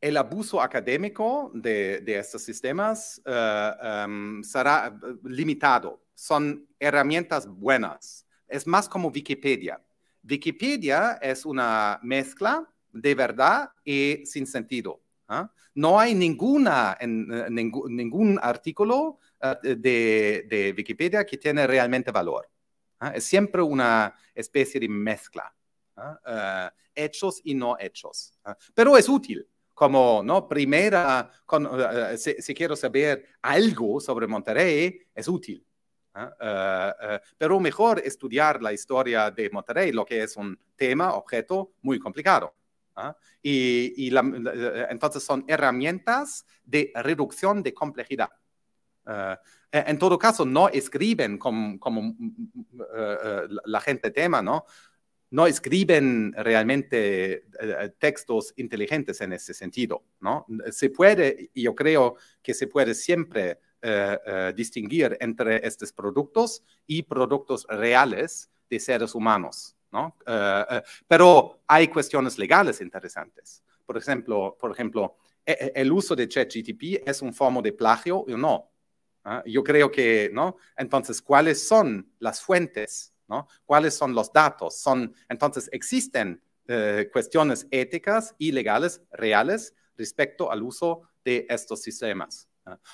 el abuso académico de, estos sistemas eh, em, será eh, limitado. Son herramientas buenas. Es más como Wikipedia. Wikipedia es una mezcla de verdad y sin sentido. ¿ah? No hay ninguna, ningún artículo eh, de, Wikipedia que tiene realmente valor. ¿ah? Es siempre una especie de mezcla, ¿ah? eh, hechos y no hechos. ¿ah? Pero es útil, como ¿no? primera, eh, si, quiero saber algo sobre Monterrey, es útil. pero mejor estudiar la historia de Monterrey, lo que es un tema, objeto muy complicado. Y, entonces son herramientas de reducción de complejidad. Eh, en todo caso, no escriben como, mm, mm, eh, eh, la gente tema, ¿no? No escriben realmente textos inteligentes en ese sentido, ¿no? Se puede, yo creo que se puede siempre distinguir entre estos productos y productos reales de seres humanos, ¿no? pero hay cuestiones legales interesantes. Por ejemplo, por ejemplo e, e, el uso de ChatGTP es un forma de plagio o no yo creo que, ¿no? Entonces, ¿cuáles son las fuentes? ¿no? ¿Cuáles son los datos? Son, entonces, existen eh, cuestiones éticas y legales reales respecto al uso de estos sistemas.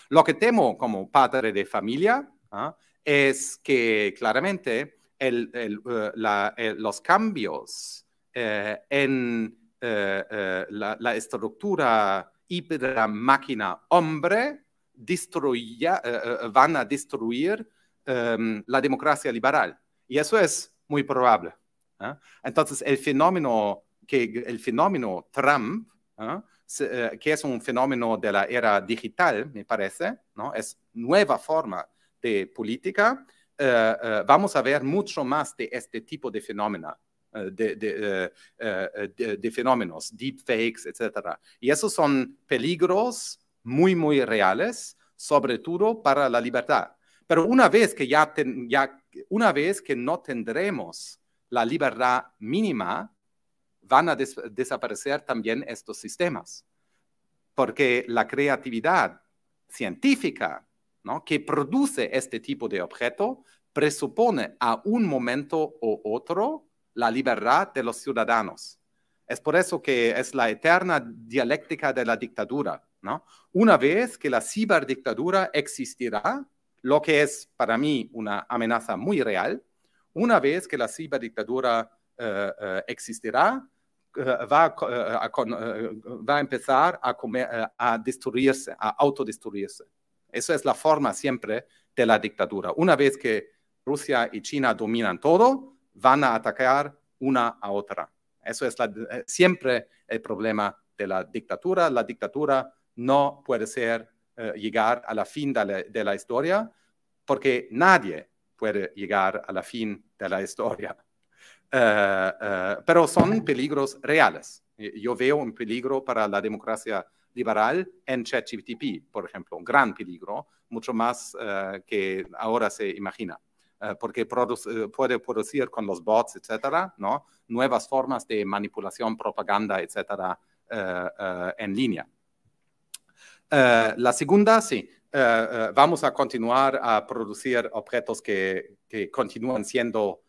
Lo que temo como padre de familia es que claramente el, eh, eh, los cambios en la, la, estructura híbrida máquina-hombre eh, eh, van a destruir em, la democracia liberal. Y eso es muy probable. ¿eh? Entonces, el fenómeno, que, el fenómeno Trump, que es un fenómeno de la era digital, me parece, ¿no? es nueva forma de política, vamos a ver mucho más de este tipo de fenómenos De, de, fenómenos, deepfakes, etc. Y esos son peligros muy, muy reales, sobre todo para la libertad. Pero una vez que ya, una vez que no tendremos la libertad mínima, van a desaparecer también estos sistemas. Porque la creatividad científica que produce este tipo de objeto presupone a un momento u otro la libertad de los ciudadanos. Es por eso que es la eterna dialéctica de la dictadura. Una vez que la ciberdictadura existirá, lo que es para mí una amenaza muy real, una vez que la ciberdictadura existirá, va, a, empezar eh, a, destruirse, a autodestruirse. Eso es la forma siempre de la dictadura. Una vez que Rusia y China dominan todo, van a atacar una a otra. Eso es eh, siempre el problema de la dictadura. La dictadura no puede ser eh, llegar a la fin de la, historia porque nadie puede llegar a la fin de la historia. Eh, eh, pero son peligros reales. Yo veo un peligro para la democracia liberal en ChatGPT, por ejemplo, un gran peligro, mucho más que ahora se imagina, porque puede producir con los bots, etcétera, nuevas formas de manipulación, propaganda, etcétera, en línea. Eh, la segunda, sí, eh, eh, vamos a continuar a producir objetos que, continúan siendo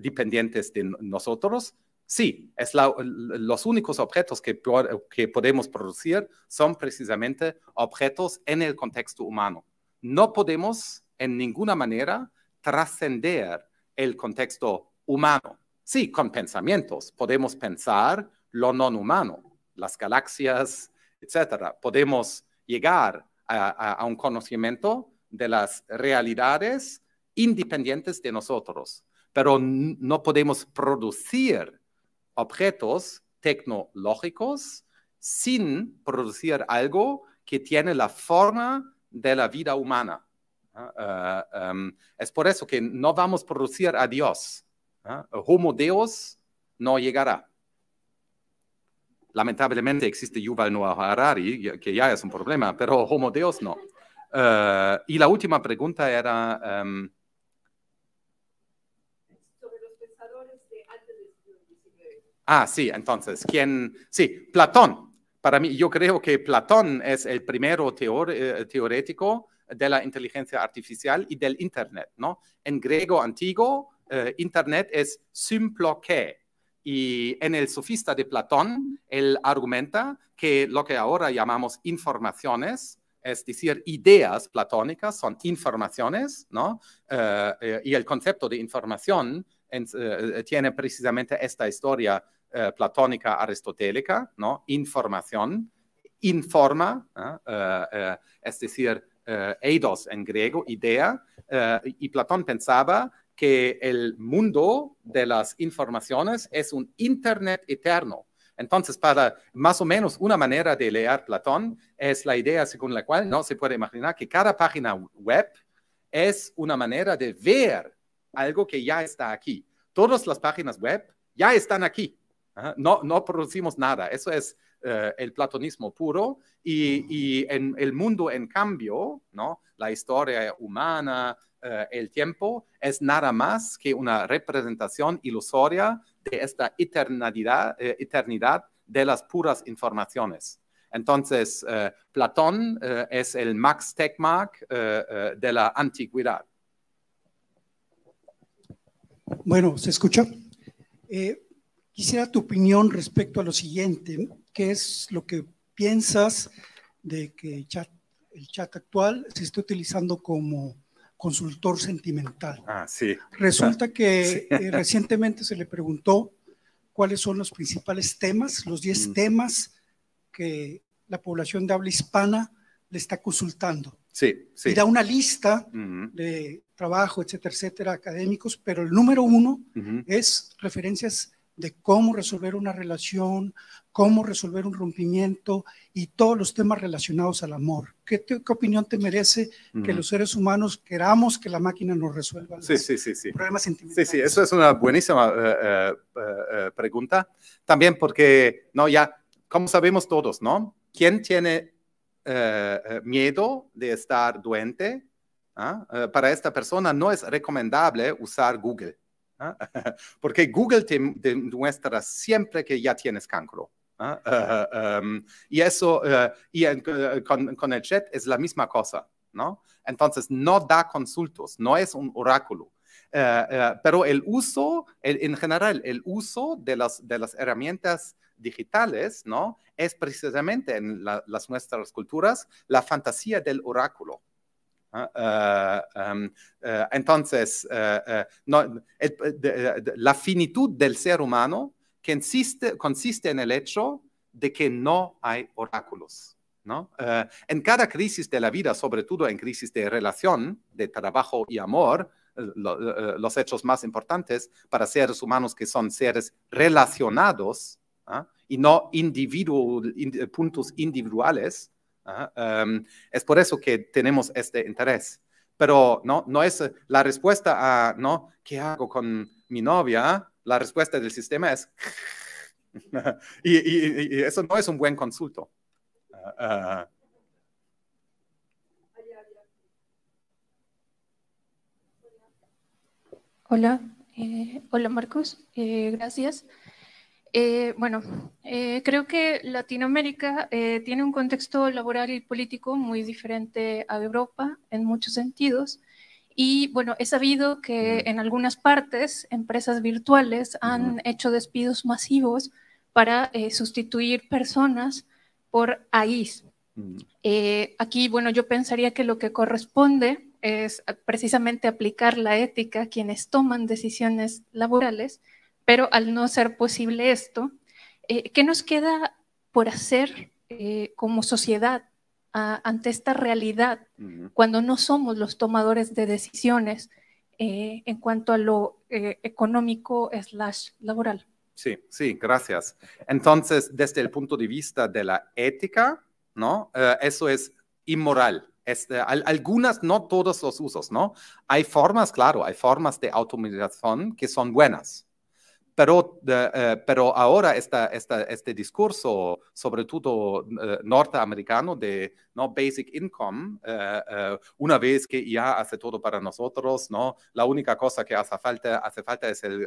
dependientes de nosotros. Sí, los únicos objetos que podemos producir son precisamente objetos en el contexto humano. No podemos en ninguna manera trascender el contexto humano. Sí, con pensamientos podemos pensar lo no humano, las galaxias, etcétera. Podemos llegar a, un conocimiento de las realidades independientes de nosotros, pero no podemos producir objetos tecnológicos sin producir algo que tiene la forma de la vida humana. Eh, em, es por eso que no vamos a producir a Dios. Homo Deus no llegará lamentablemente existe Yuval Noah Harari, que ya es un problema, pero Homo Deus no. Eh, y la última pregunta era... Um, Ah, sí, entonces, ¿quién? Sí, Platón. Para mí, yo creo que Platón es el primero teórico eh, de la inteligencia artificial y del Internet, ¿no? En griego antiguo, eh, Internet es simple que, y en el sofista de Platón, él argumenta que lo que ahora llamamos informaciones, es decir, ideas platónicas son informaciones, ¿no? Eh, eh, y el concepto de información eh, tiene precisamente esta historia platónica aristotélica, ¿no? Información, informa, es decir, eidos en griego, idea, y Platón pensaba que el mundo de las informaciones es un Internet eterno. Entonces, para más o menos una manera de leer Platón es la idea según la cual no se puede imaginar que cada página web es una manera de ver algo que ya está aquí. Todas las páginas web ya están aquí. No, producimos nada. Eso es eh, el platonismo puro. Y, en el mundo, en cambio, ¿no? la historia humana, eh, el tiempo es nada más que una representación ilusoria de esta eternidad, eh, eternidad de las puras informaciones. Entonces, eh, Platón es el Max Tegmark de la antigüedad. Bueno, ¿se escucha? quisiera tu opinión respecto a lo siguiente. ¿Qué es lo que piensas de que el chat actual se está utilizando como consultor sentimental. Ah, sí. Resulta que eh, recientemente se le preguntó cuáles son los principales temas, los 10 mm. temas que la población de habla hispana le está consultando. Sí, sí. Y da una lista de trabajo, etcétera, etcétera, académicos, pero el número uno es referencias de cómo resolver una relación, cómo resolver un rompimiento y todos los temas relacionados al amor. ¿Qué, opinión te merece que los seres humanos queramos que la máquina nos resuelva sí, los sí, sí, problemas sentimentales? Sí, sí, eso es una buenísima eh, eh, eh, pregunta. También porque, no, ya, como sabemos todos, ¿no? ¿Quién tiene miedo de estar duente? ¿Ah? para esta persona no es recomendable usar Google. ¿ah? porque Google te, muestra siempre que ya tienes cancro. ¿ah? Um, y eso, uh, y uh, con, el chat es la misma cosa, ¿no? Entonces, no da consultos, no es un oráculo. Uh, pero el uso, en general, el uso de las, herramientas digitales, ¿no? Es precisamente en las nuestras culturas la fantasía del oráculo entonces, la finitud del ser humano consiste en el hecho de que no hay oráculos. Eh, en cada crisis de la vida, sobre todo en crisis de relación, de trabajo y amor, eh, eh, los hechos más importantes para seres humanos que son seres relacionados ¿ah? y no puntos individuales, Em, es por eso que tenemos este interés. Pero no, no es eh, la respuesta a, no, ¿qué hago con mi novia? La respuesta del sistema es, y, eso no es un buen consulto. Ah, ah, ah. Hola, eh, hola Marcos, eh, gracias. Eh, bueno, eh, creo que Latinoamérica eh, tiene un contexto laboral y político muy diferente a Europa en muchos sentidos. Y bueno, he sabido que en algunas partes empresas virtuales han hecho despidos masivos para sustituir personas por AIs. aquí, bueno, yo pensaría que lo que corresponde es ah, precisamente aplicar la ética a quienes toman decisiones laborales pero al no ser posible esto, eh, ¿qué nos queda por hacer eh, como sociedad ante esta realidad cuando no somos los tomadores de decisiones eh, en cuanto a lo económico slash laboral? Sí, sí, gracias. Entonces, desde el punto de vista de la ética, ¿no? eso es inmoral, este, algunas, no todos los usos, ¿no? Hay formas, claro, hay formas de automatización que son buenas, pero, eh, pero ahora esta, este discurso, sobre todo eh, norteamericano, de ¿no? basic income, eh, una vez que ya hace todo para nosotros, ¿no? la única cosa que hace falta, hace falta es el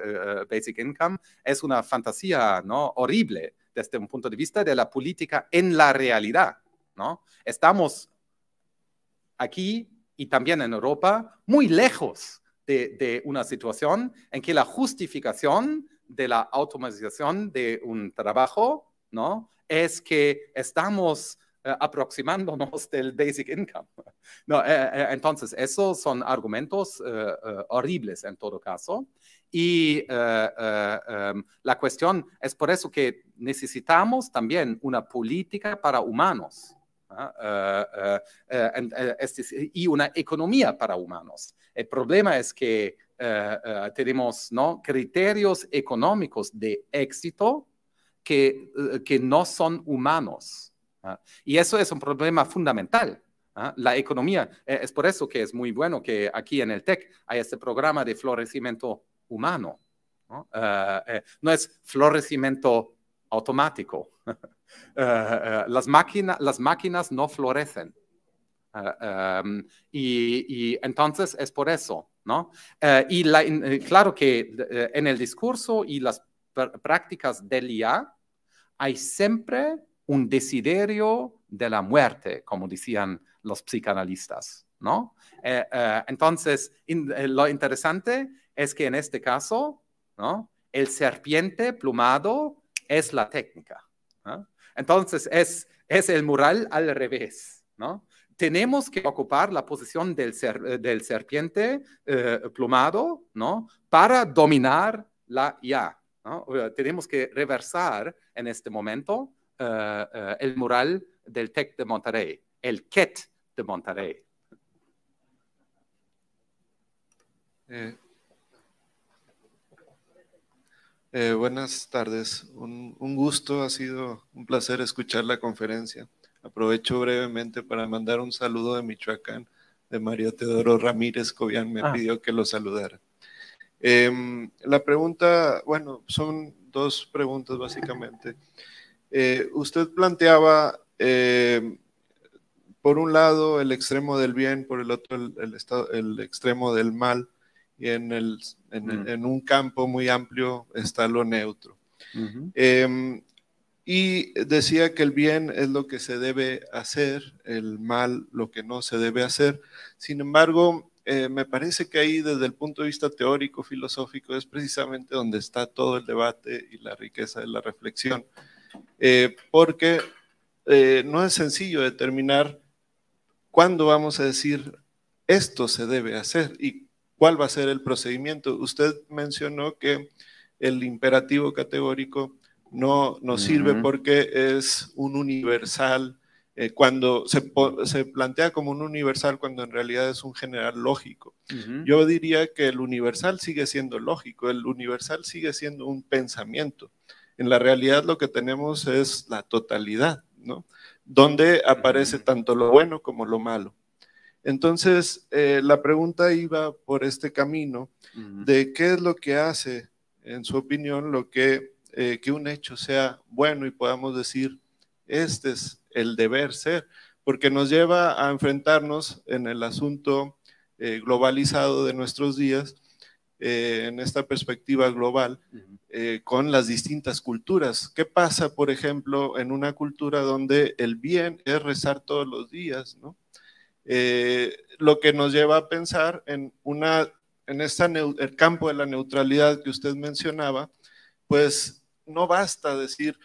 basic income, es una fantasía ¿no? horrible desde un punto de vista de la política en la realidad. ¿no? Estamos aquí y también en Europa muy lejos de, de, una situación en que la justificación de la automatización de un trabajo, ¿no? Es que estamos eh, aproximándonos del basic income. No, eh, eh, entonces, esos son argumentos horribles en todo caso. Y em, la cuestión es por eso que necesitamos también una política para humanos. y una economía para humanos. El problema es que eh, eh, tenemos ¿no? criterios económicos de éxito que, eh, no son humanos. ¿ah? Y eso es un problema fundamental. ¿ah? La economía, es por eso que es muy bueno que aquí en el TEC hay este programa de florecimiento humano. No, es florecimiento automático. las, máquina, las máquinas no florecen. Em, y, entonces es por eso eh, y eh, claro que eh, en el discurso y las prácticas del IA hay siempre un desiderio de la muerte, como decían los psicanalistas, entonces, lo interesante es que en este caso, El serpiente plumado es la técnica. Entonces, es, el mural al revés, tenemos que ocupar la posición del, eh, del serpiente eh, plumado, ¿no? Para dominar la ya. Tenemos que reversar en este momento eh, el mural del TEC de Monterrey, el KET de Monterrey. buenas tardes, un gusto, ha sido un placer escuchar la conferencia. Aprovecho brevemente para mandar un saludo de Michoacán, de Mario Teodoro Ramírez Cobian, me ah. pidió que lo saludara. Em, la pregunta, bueno, son dos preguntas básicamente. Eh, usted planteaba, em, por un lado, el extremo del bien, por el otro, el, extremo del mal, y mm. en, un campo muy amplio está lo neutro. Y decía que el bien es lo que se debe hacer, el mal lo que no se debe hacer. Sin embargo, eh, me parece que ahí desde el punto de vista teórico, filosófico, es precisamente donde está todo el debate y la riqueza de la reflexión. Eh, porque eh, no es sencillo determinar cuándo vamos a decir esto se debe hacer y cuál va a ser el procedimiento. Usted mencionó que el imperativo categórico no nos sirve porque es un universal, eh, cuando se, se, plantea como un universal cuando en realidad es un general lógico. Yo diría que el universal sigue siendo lógico, el universal sigue siendo un pensamiento. En la realidad lo que tenemos es la totalidad, ¿no? Donde aparece tanto lo bueno como lo malo. Entonces, eh, la pregunta iba por este camino de qué es lo que hace, en su opinión, lo que eh, que un hecho sea bueno y podamos decir, este es el deber ser, porque nos lleva a enfrentarnos en el asunto eh, globalizado de nuestros días, eh, en esta perspectiva global, con las distintas culturas. ¿Qué pasa, por ejemplo, en una cultura donde el bien es rezar todos los días? lo que nos lleva a pensar en una en esta el campo de la neutralidad que usted mencionaba, pues no basta decir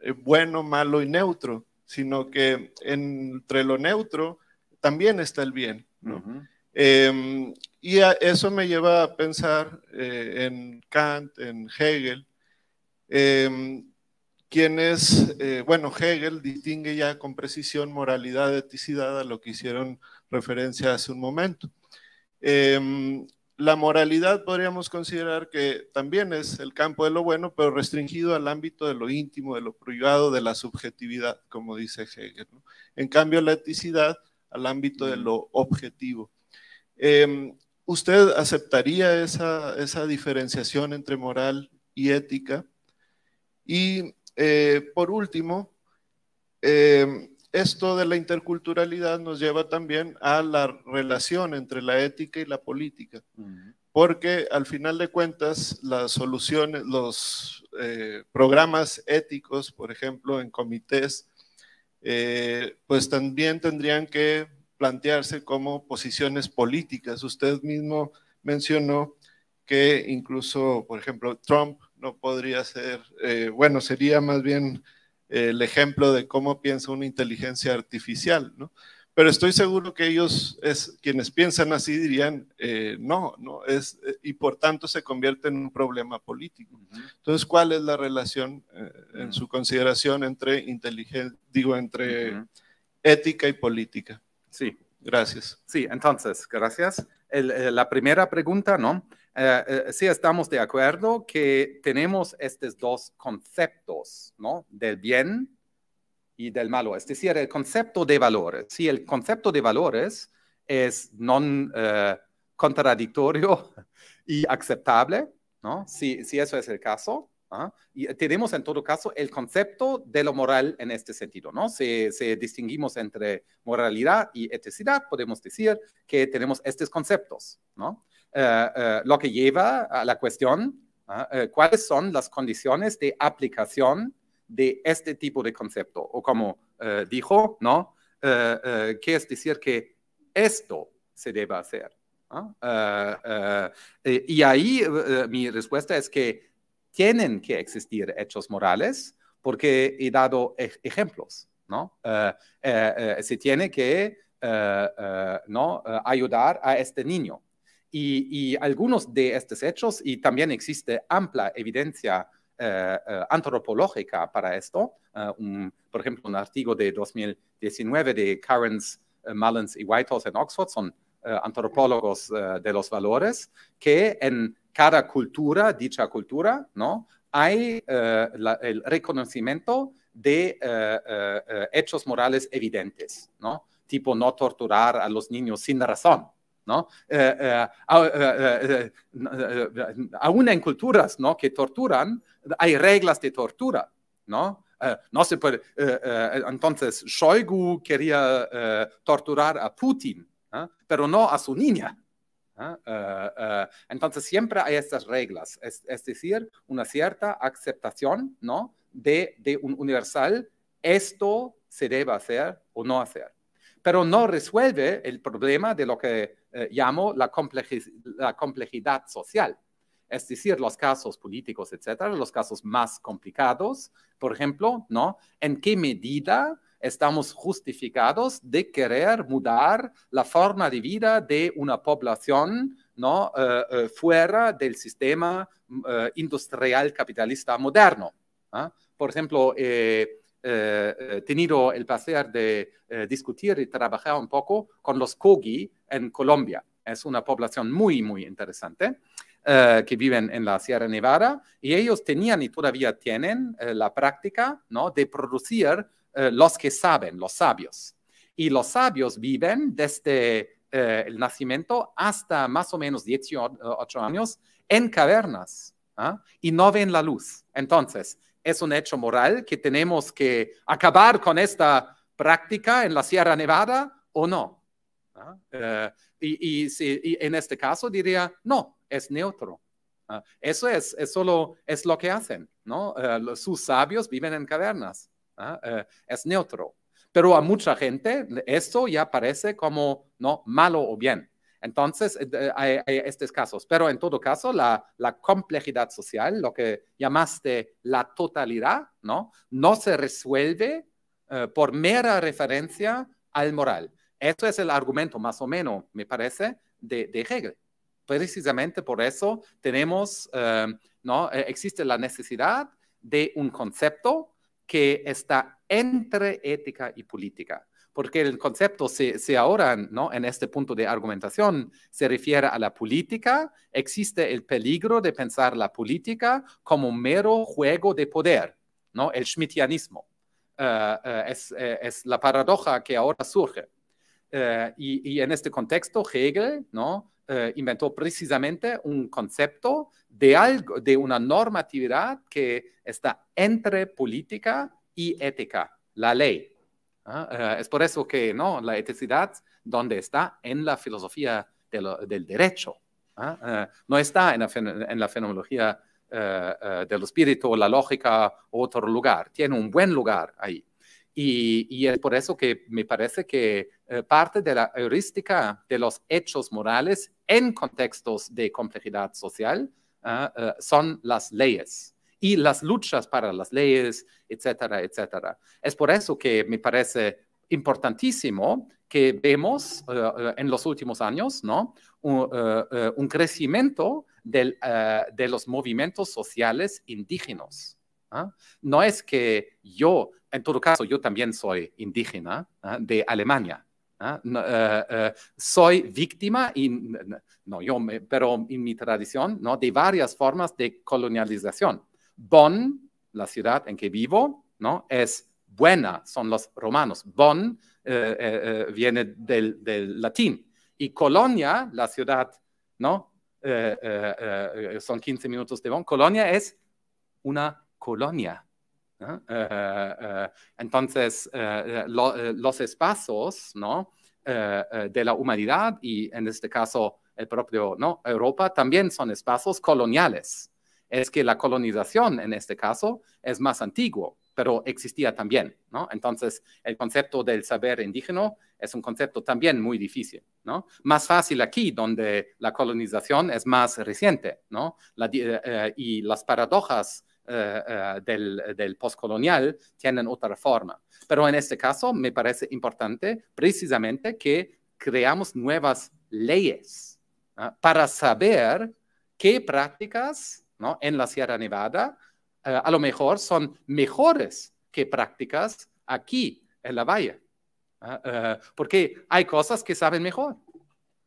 eh, bueno, malo y neutro, sino que entre lo neutro también está el bien. Em, y eso me lleva a pensar eh, en Kant, en Hegel, em, quienes, eh, bueno, Hegel distingue ya con precisión moralidad, eticidad, a lo que hicieron referencia hace un momento. Em, la moralidad podríamos considerar que también es el campo de lo bueno, pero restringido al ámbito de lo íntimo, de lo privado, de la subjetividad, como dice Hegel. En cambio, la eticidad al ámbito de mm. lo objetivo. Em, ¿Usted aceptaría esa, diferenciación entre moral y ética? Y eh, por último, em, esto de la interculturalidad nos lleva también a la relación entre la ética y la política, porque al final de cuentas las soluciones, los eh, programas éticos, por ejemplo, en comités, eh, pues también tendrían que plantearse como posiciones políticas. Usted mismo mencionó que incluso, por ejemplo, Trump no podría ser, eh, bueno, sería más bien el ejemplo de cómo piensa una inteligencia artificial, ¿no? Pero estoy seguro que ellos, es, quienes piensan así, dirían, eh, no, no, es, eh, y por tanto se convierte en un problema político. Entonces, ¿cuál es la relación eh, en su mm. consideración entre inteligencia, digo, entre ética y política? Sí. Gracias. Sí, entonces, gracias. la primera pregunta, ¿no? Eh, eh, si estamos de acuerdo que tenemos estos dos conceptos, ¿no? Del bien y del malo. Es decir, el concepto de valores. Si el concepto de valores es no eh, contradictorio y aceptable, ¿no? Si, si eso es el caso. ¿ah? Y tenemos en todo caso el concepto de lo moral en este sentido, ¿no? Si, si distinguimos entre moralidad y eticidad, podemos decir que tenemos estos conceptos, ¿no? Eh, eh, lo que lleva a la cuestión, ¿ah? eh, ¿cuáles son las condiciones de aplicación de este tipo de concepto? O como dijo, ¿no? ¿Qué es decir que esto se debe hacer? y ahí mi respuesta es que tienen que existir hechos morales porque he dado e, ejemplos, ¿no? se tiene que ¿no? ayudar a este niño y, algunos de estos hechos, y también existe amplia evidencia eh, eh, antropológica para esto. Eh, por ejemplo, un artículo de 2019 de Karen's Mullins y Whitehouse en Oxford son antropólogos de los valores que en cada cultura, dicha cultura, hay el reconocimiento de hechos morales evidentes, tipo no torturar a los niños sin razón, ¿no? Eh, eh, eh, aún en culturas ¿no? que torturan, hay reglas de tortura, ¿no? no se puede. entonces, Shoigu quería torturar a Putin, pero no a su niña. entonces, siempre hay estas reglas, es, decir, una cierta aceptación ¿no? de, de, un universal, esto se debe hacer o no hacer. Pero no resuelve el problema de lo que eh, llamo la, complejidad, social. Es decir, los casos políticos, etcétera, los casos más complicados, por ejemplo, ¿no? ¿En qué medida estamos justificados de querer mudar la forma de vida de una población ¿no? Eh, eh, fuera del sistema industrial capitalista moderno. ¿ah? Por ejemplo, he tenido el placer de discutir y trabajar un poco con los Kogi en Colombia. Es una población muy, muy interesante. Eh, que viven en la Sierra Nevada y ellos tenían y todavía tienen eh, la práctica ¿no? de producir eh, los que saben, los sabios. Y los sabios viven desde el nacimiento hasta más o menos 18 años en cavernas ¿ah? y no ven la luz. Entonces, es un hecho moral que tenemos que acabar con esta práctica en la Sierra Nevada o no. Eh, y, en este caso diría, no, es neutro. Ah, eso es, es lo que hacen, ¿no? Eh, sus sabios viven en cavernas, eh, es neutro. Pero a mucha gente esto ya parece como, ¿no? Malo o bien. Entonces, hay, estos casos. Pero en todo caso, la, la, complejidad social, lo que llamaste la totalidad, ¿no? No se resuelve por mera referencia al moral. Esto es el argumento, más o menos, me parece, de, Hegel. Precisamente por eso tenemos, eh, ¿no? Eh, existe la necesidad de un concepto que está entre ética y política porque el concepto se, ahora, ¿no? en este punto de argumentación, se refiere a la política, existe el peligro de pensar la política como un mero juego de poder, ¿no? el schmittianismo. Eh, es, es, la paradoja que ahora surge. Eh, y, en este contexto, Hegel ¿no? Eh, inventó precisamente un concepto de, algo, de una normatividad que está entre política y ética, la ley. ¿ah? Eh, es por eso que ¿no? la eticidad, donde está en la filosofía del derecho, ¿ah? no está en la, fenomenología del espíritu, la lógica otro lugar, tiene un buen lugar ahí. y, es por eso que me parece que eh, parte de la heurística de los hechos morales en contextos de complejidad social ah, eh, son las leyes y las luchas para las leyes, etcétera, etcétera. Es por eso que me parece importantísimo que vemos eh, en los últimos años ¿no? un, crecimiento de los movimientos sociales indígenas. ¿ah? No es que yo, en todo caso, yo también soy indígena ¿ah? de Alemania, ¿ah? Eh, eh, soy víctima, no yo, pero en mi tradición, de varias formas de colonialización. Bonn, la ciudad en que vivo, es buena, son los romanos. Bonn eh, viene del, latín. Y Colonia, la ciudad, son 15 minutos de Bon, Colonia es una colonia eh, eh, entonces, eh, los espacios de la humanidad y en este caso el propio ¿no? Europa también son espacios coloniales. Es que la colonización en este caso es más antiguo, pero existía también, Entonces, el concepto del saber indígena es un concepto también muy difícil, ¿no? Más fácil aquí, donde la colonización es más reciente, ¿no? y las paradojas eh, eh, del, postcolonial tienen otra forma. Pero en este caso me parece importante precisamente que creamos nuevas leyes ¿ah? para saber qué prácticas en la Sierra Nevada eh, a lo mejor son mejores que prácticas aquí en la valla. ¿ah? porque hay cosas que saben mejor.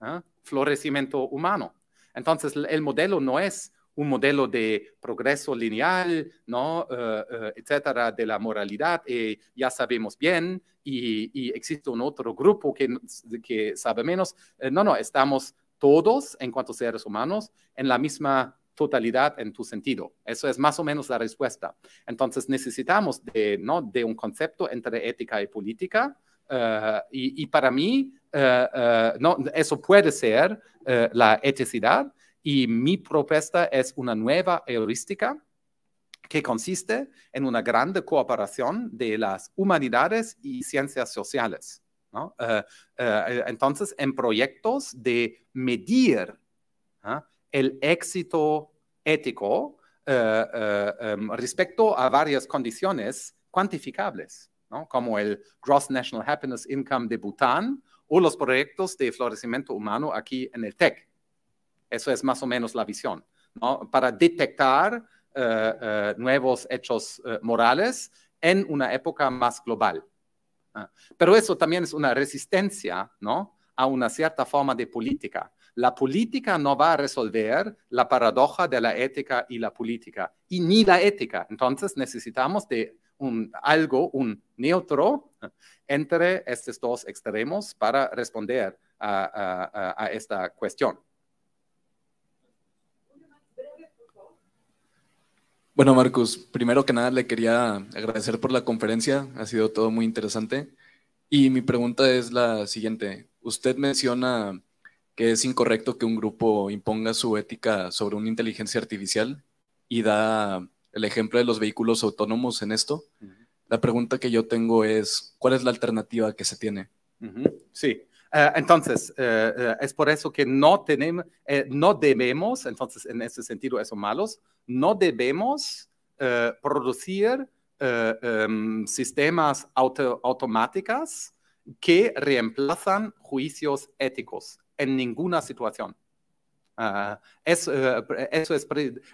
¿ah? Florecimiento humano. Entonces el modelo no es un modelo de progreso lineal, ¿no? Eh, eh, etcétera, de la moralidad, Y eh, ya sabemos bien, y, existe un otro grupo que, sabe menos. no, no, estamos todos, en cuanto seres humanos, en la misma totalidad en tu sentido. Eso es más o menos la respuesta. Entonces necesitamos de, ¿no? de un concepto entre ética y política. y, para mí, no, eso puede ser la eticidad, y mi propuesta es una nueva heurística que consiste en una grande cooperación de las humanidades y ciencias sociales. Eh, eh, entonces, en proyectos de medir ¿ah? el éxito ético eh, em, respecto a varias condiciones cuantificables, como el Gross National Happiness Income de Bután o los proyectos de florecimiento humano aquí en el TEC. Eso es más o menos la visión, Para detectar eh, eh, nuevos hechos eh, morales en una época más global. Ah, pero eso también es una resistencia, A una cierta forma de política. La política no va a resolver la paradoja de la ética y la política, y ni la ética. Entonces necesitamos de algo, un neutro entre estos dos extremos para responder a esta cuestión. Bueno, Marcus, primero que nada le quería agradecer por la conferencia, ha sido todo muy interesante. Y mi pregunta es la siguiente. Usted menciona que es incorrecto que un grupo imponga su ética sobre una inteligencia artificial y da el ejemplo de los vehículos autónomos en esto. La pregunta que yo tengo es, ¿cuál es la alternativa que se tiene? Sí, eh, entonces, eh, eh, es por eso que no, tenemos, no debemos, entonces en ese sentido, esos malos, no debemos producir em, sistemas automáticas que reemplazan juicios éticos en ninguna situación. Ah, es,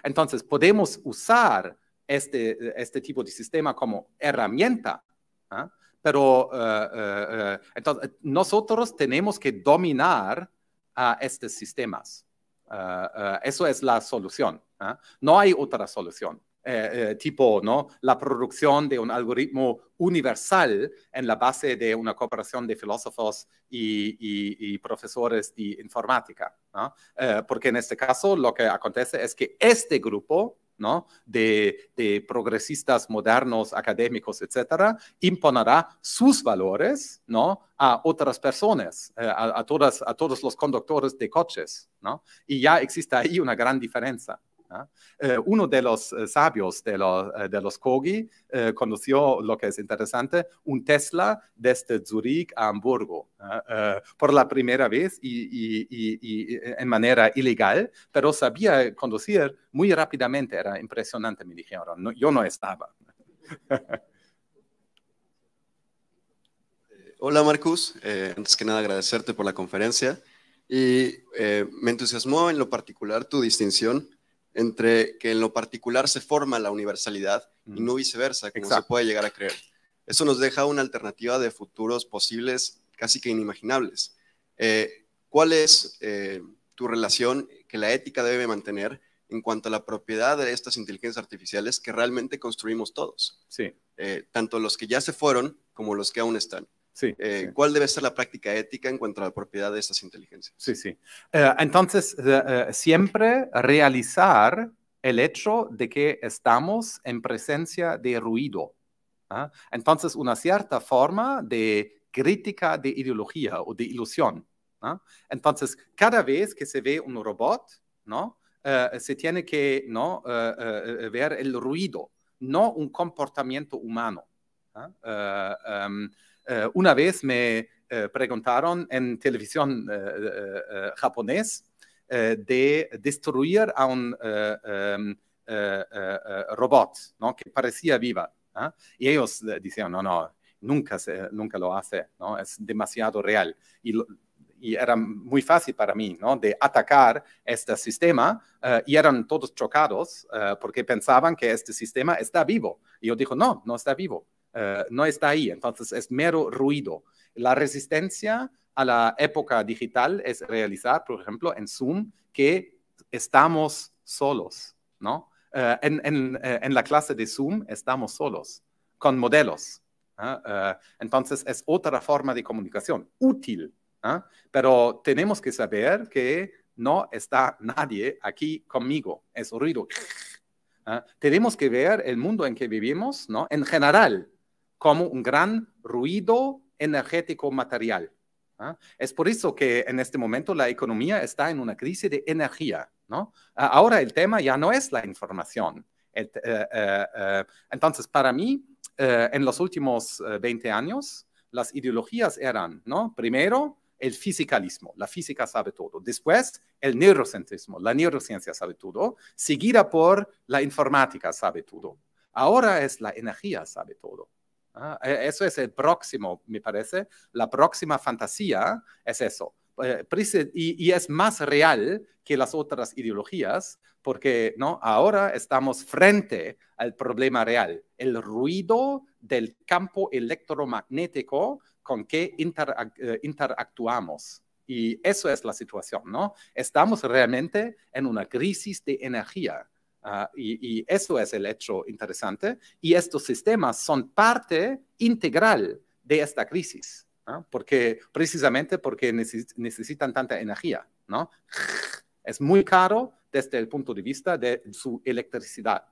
entonces, podemos usar este, este tipo de sistema como herramienta, ¿ah? Pero eh, eh, eh, nosotros tenemos que dominar a estos sistemas. eso es la solución. No hay otra solución. tipo, ¿no? La producción de un algoritmo universal en la base de una cooperación de filósofos y, y profesores de informática, porque en este caso lo que acontece es que este grupo ¿no? De, progresistas modernos, académicos, etcétera, imponerá sus valores, ¿no? A otras personas, eh, a, todas, a todos los conductores de coches, ¿no? Y ya existe ahí una gran diferencia. ¿ah? Eh, uno de los eh, sabios eh, de, los Kogi eh, conoció, lo que es interesante, un Tesla desde Zurich a Hamburgo ¿ah? por la primera vez y, en manera ilegal, pero sabía conducir muy rápidamente. Era impresionante, me dijeron. yo no estaba. Hola Marcus, antes que nada agradecerte por la conferencia y me entusiasmó en lo particular tu distinción entre que en lo particular se forma la universalidad y no viceversa, como se puede llegar a creer. Eso nos deja una alternativa de futuros posibles casi que inimaginables. Eh, ¿Cuál es eh, tu relación que la ética debe mantener en cuanto a la propiedad de estas inteligencias artificiales que realmente construimos todos? Sí. Eh, tanto los que ya se fueron como los que aún están. Eh, ¿Cuál debe ser la práctica ética en cuanto a la propiedad de estas inteligencias? Sí, sí. Eh, entonces, eh, siempre realizar el hecho de que estamos en presencia de ruido. ¿ah? Entonces, una cierta forma de crítica de ideología o de ilusión. ¿ah? Entonces, cada vez que se ve un robot, ¿no? se tiene que ¿no? ver el ruido, no un comportamiento humano. ¿ah? Em, eh, una vez me eh, preguntaron en televisión eh, japonés de destruir a un em, robot ¿no? que parecía viva. ¿ah? Y ellos decían, no, no, nunca, nunca lo hace, ¿no? es demasiado real. Y, era muy fácil para mí ¿no? de atacar este sistema y eran todos chocados porque pensaban que este sistema está vivo. Y yo digo, no, no está vivo. Eh, no está ahí, entonces es mero ruido. La resistencia a la época digital es realizar, por ejemplo, en Zoom, que estamos solos, ¿no? Eh, eh, en, la clase de Zoom estamos solos, con modelos. ¿ah? entonces es otra forma de comunicación útil, ¿ah? pero tenemos que saber que no está nadie aquí conmigo, es ruido. ¿ah? Tenemos que ver el mundo en que vivimos, ¿no? En general, como un gran ruido energético material. ¿ah? Es por eso que en este momento la economía está en una crisis de energía. Ahora el tema ya no es la información. Eh, eh, eh, entonces, para mí, en los últimos 20 años, las ideologías eran, ¿no? primero, el fisicalismo, la física sabe todo. Después, el neurocentrismo, la neurociencia sabe todo, seguida por la informática sabe todo. Ahora es la energía sabe todo. Ah, e, eso es el próximo, me parece. La próxima fantasía es eso. Eh, y, es más real que las otras ideologías, porque ¿no? ahora estamos frente al problema real, el ruido del campo electromagnético con que eh, interactuamos. Y eso es la situación, ¿no? Estamos realmente en una crisis de energía Ah, y, eso es el hecho interesante. Y estos sistemas son parte integral de esta crisis. porque precisamente porque necesitan tanta energía, ¿no? Es muy caro desde el punto de vista de su electricidad,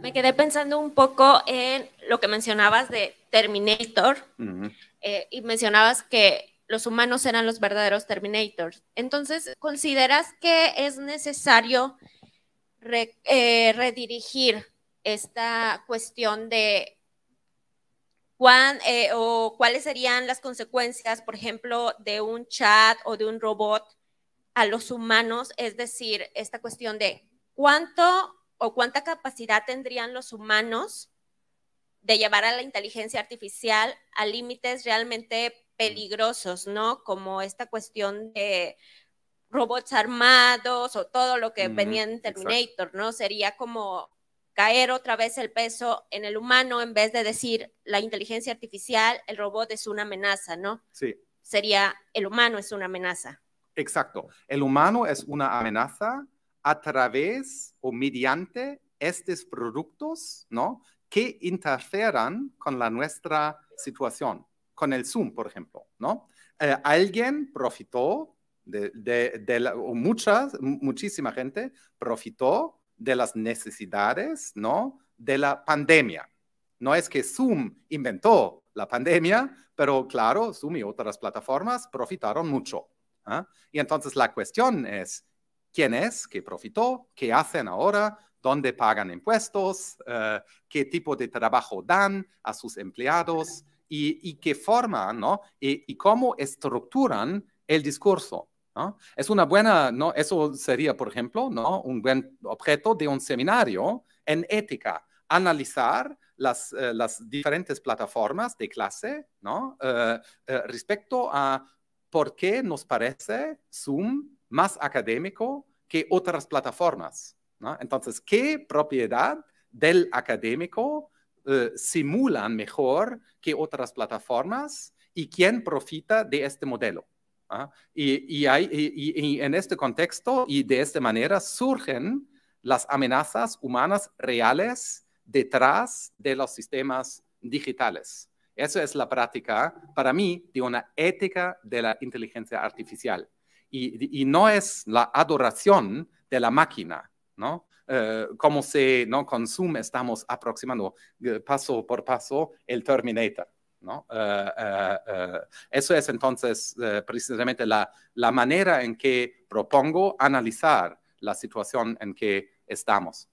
me quedé pensando un poco en lo que mencionabas de Terminator eh, y mencionabas que los humanos eran los verdaderos Terminators. Entonces, ¿consideras que es necesario eh, redirigir esta cuestión de cuán, eh, o cuáles serían las consecuencias, por ejemplo, de un chat o de un robot a los humanos? Es decir, esta cuestión de cuánto o cuánta capacidad tendrían los humanos de llevar a la inteligencia artificial a límites realmente peligrosos, ¿no? Como esta cuestión de robots armados o todo lo que venía en Terminator, ¿no? Sería como caer otra vez el peso en el humano en vez de decir la inteligencia artificial, el robot es una amenaza, ¿no? Sí. Sería el humano es una amenaza. Exacto. El humano es una amenaza a través o mediante estos productos, ¿no? Que interfieran con la nuestra situación, con el Zoom, por ejemplo, ¿no? Eh, alguien profitó de, la, o muchas, muchísima gente profitó de las necesidades, ¿no? De la pandemia. No es que Zoom inventó la pandemia, pero claro, Zoom y otras plataformas profitaron mucho. ¿ah? Y entonces la cuestión es, quién es que profitó, qué hacen ahora, dónde pagan impuestos, eh, qué tipo de trabajo dan a sus empleados y, qué forma ¿no? y, cómo estructuran el discurso. ¿no? Es una buena, ¿no? eso sería, por ejemplo, ¿no? un buen objeto de un seminario en ética, analizar las, eh, diferentes plataformas de clase ¿no? Eh, respecto a por qué nos parece Zoom más académico que otras plataformas. Entonces, ¿qué propiedad del académico eh, simulan mejor que otras plataformas y quién profita de este modelo? Y, y, en este contexto y de esta manera surgen las amenazas humanas reales detrás de los sistemas digitales. Eso es la práctica, para mí, de una ética de la inteligencia artificial y, no es la adoración de la máquina, ¿no? Eh, como se ¿no? estamos aproximando eh, paso por paso el Terminator. ¿no? Eh, eso es entonces precisamente la, la, manera en que propongo analizar la situación en que estamos.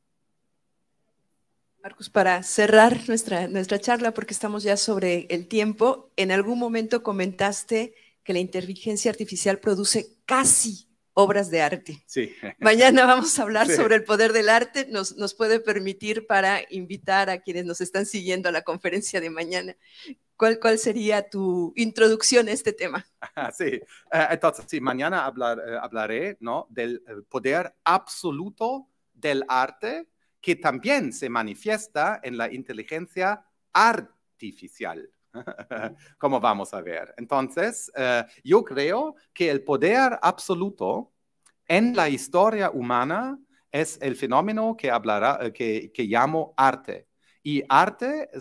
Marcos, para cerrar nuestra, nuestra charla, porque estamos ya sobre el tiempo, en algún momento comentaste que la inteligencia artificial produce casi obras de arte. Sí. Mañana vamos a hablar sobre el poder del arte, nos, nos puede permitir para invitar a quienes nos están siguiendo a la conferencia de mañana ¿Cuál, ¿Cuál, sería tu introducción a este tema? Ah, sí, eh, entonces, sí, mañana hablar, eh, hablaré ¿no? del eh, poder absoluto del arte que también se manifiesta en la inteligencia artificial. como vamos a ver. Entonces, eh, yo creo que el poder absoluto en la historia humana es el fenómeno que, hablará, eh, que, llamo arte. Y arte, eh,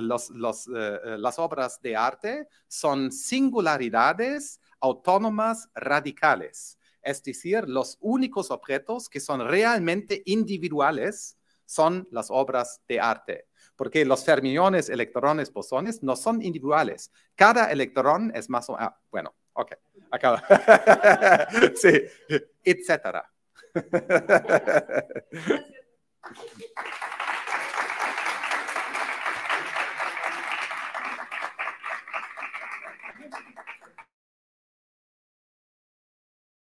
las obras de arte son singularidades autónomas radicales, es decir, los únicos objetos que son realmente individuales son las obras de arte porque los fermiones, electrones, bosones no son individuales. Cada electrón es más o menos... Ah, bueno, ok, acaba. sí, etcétera.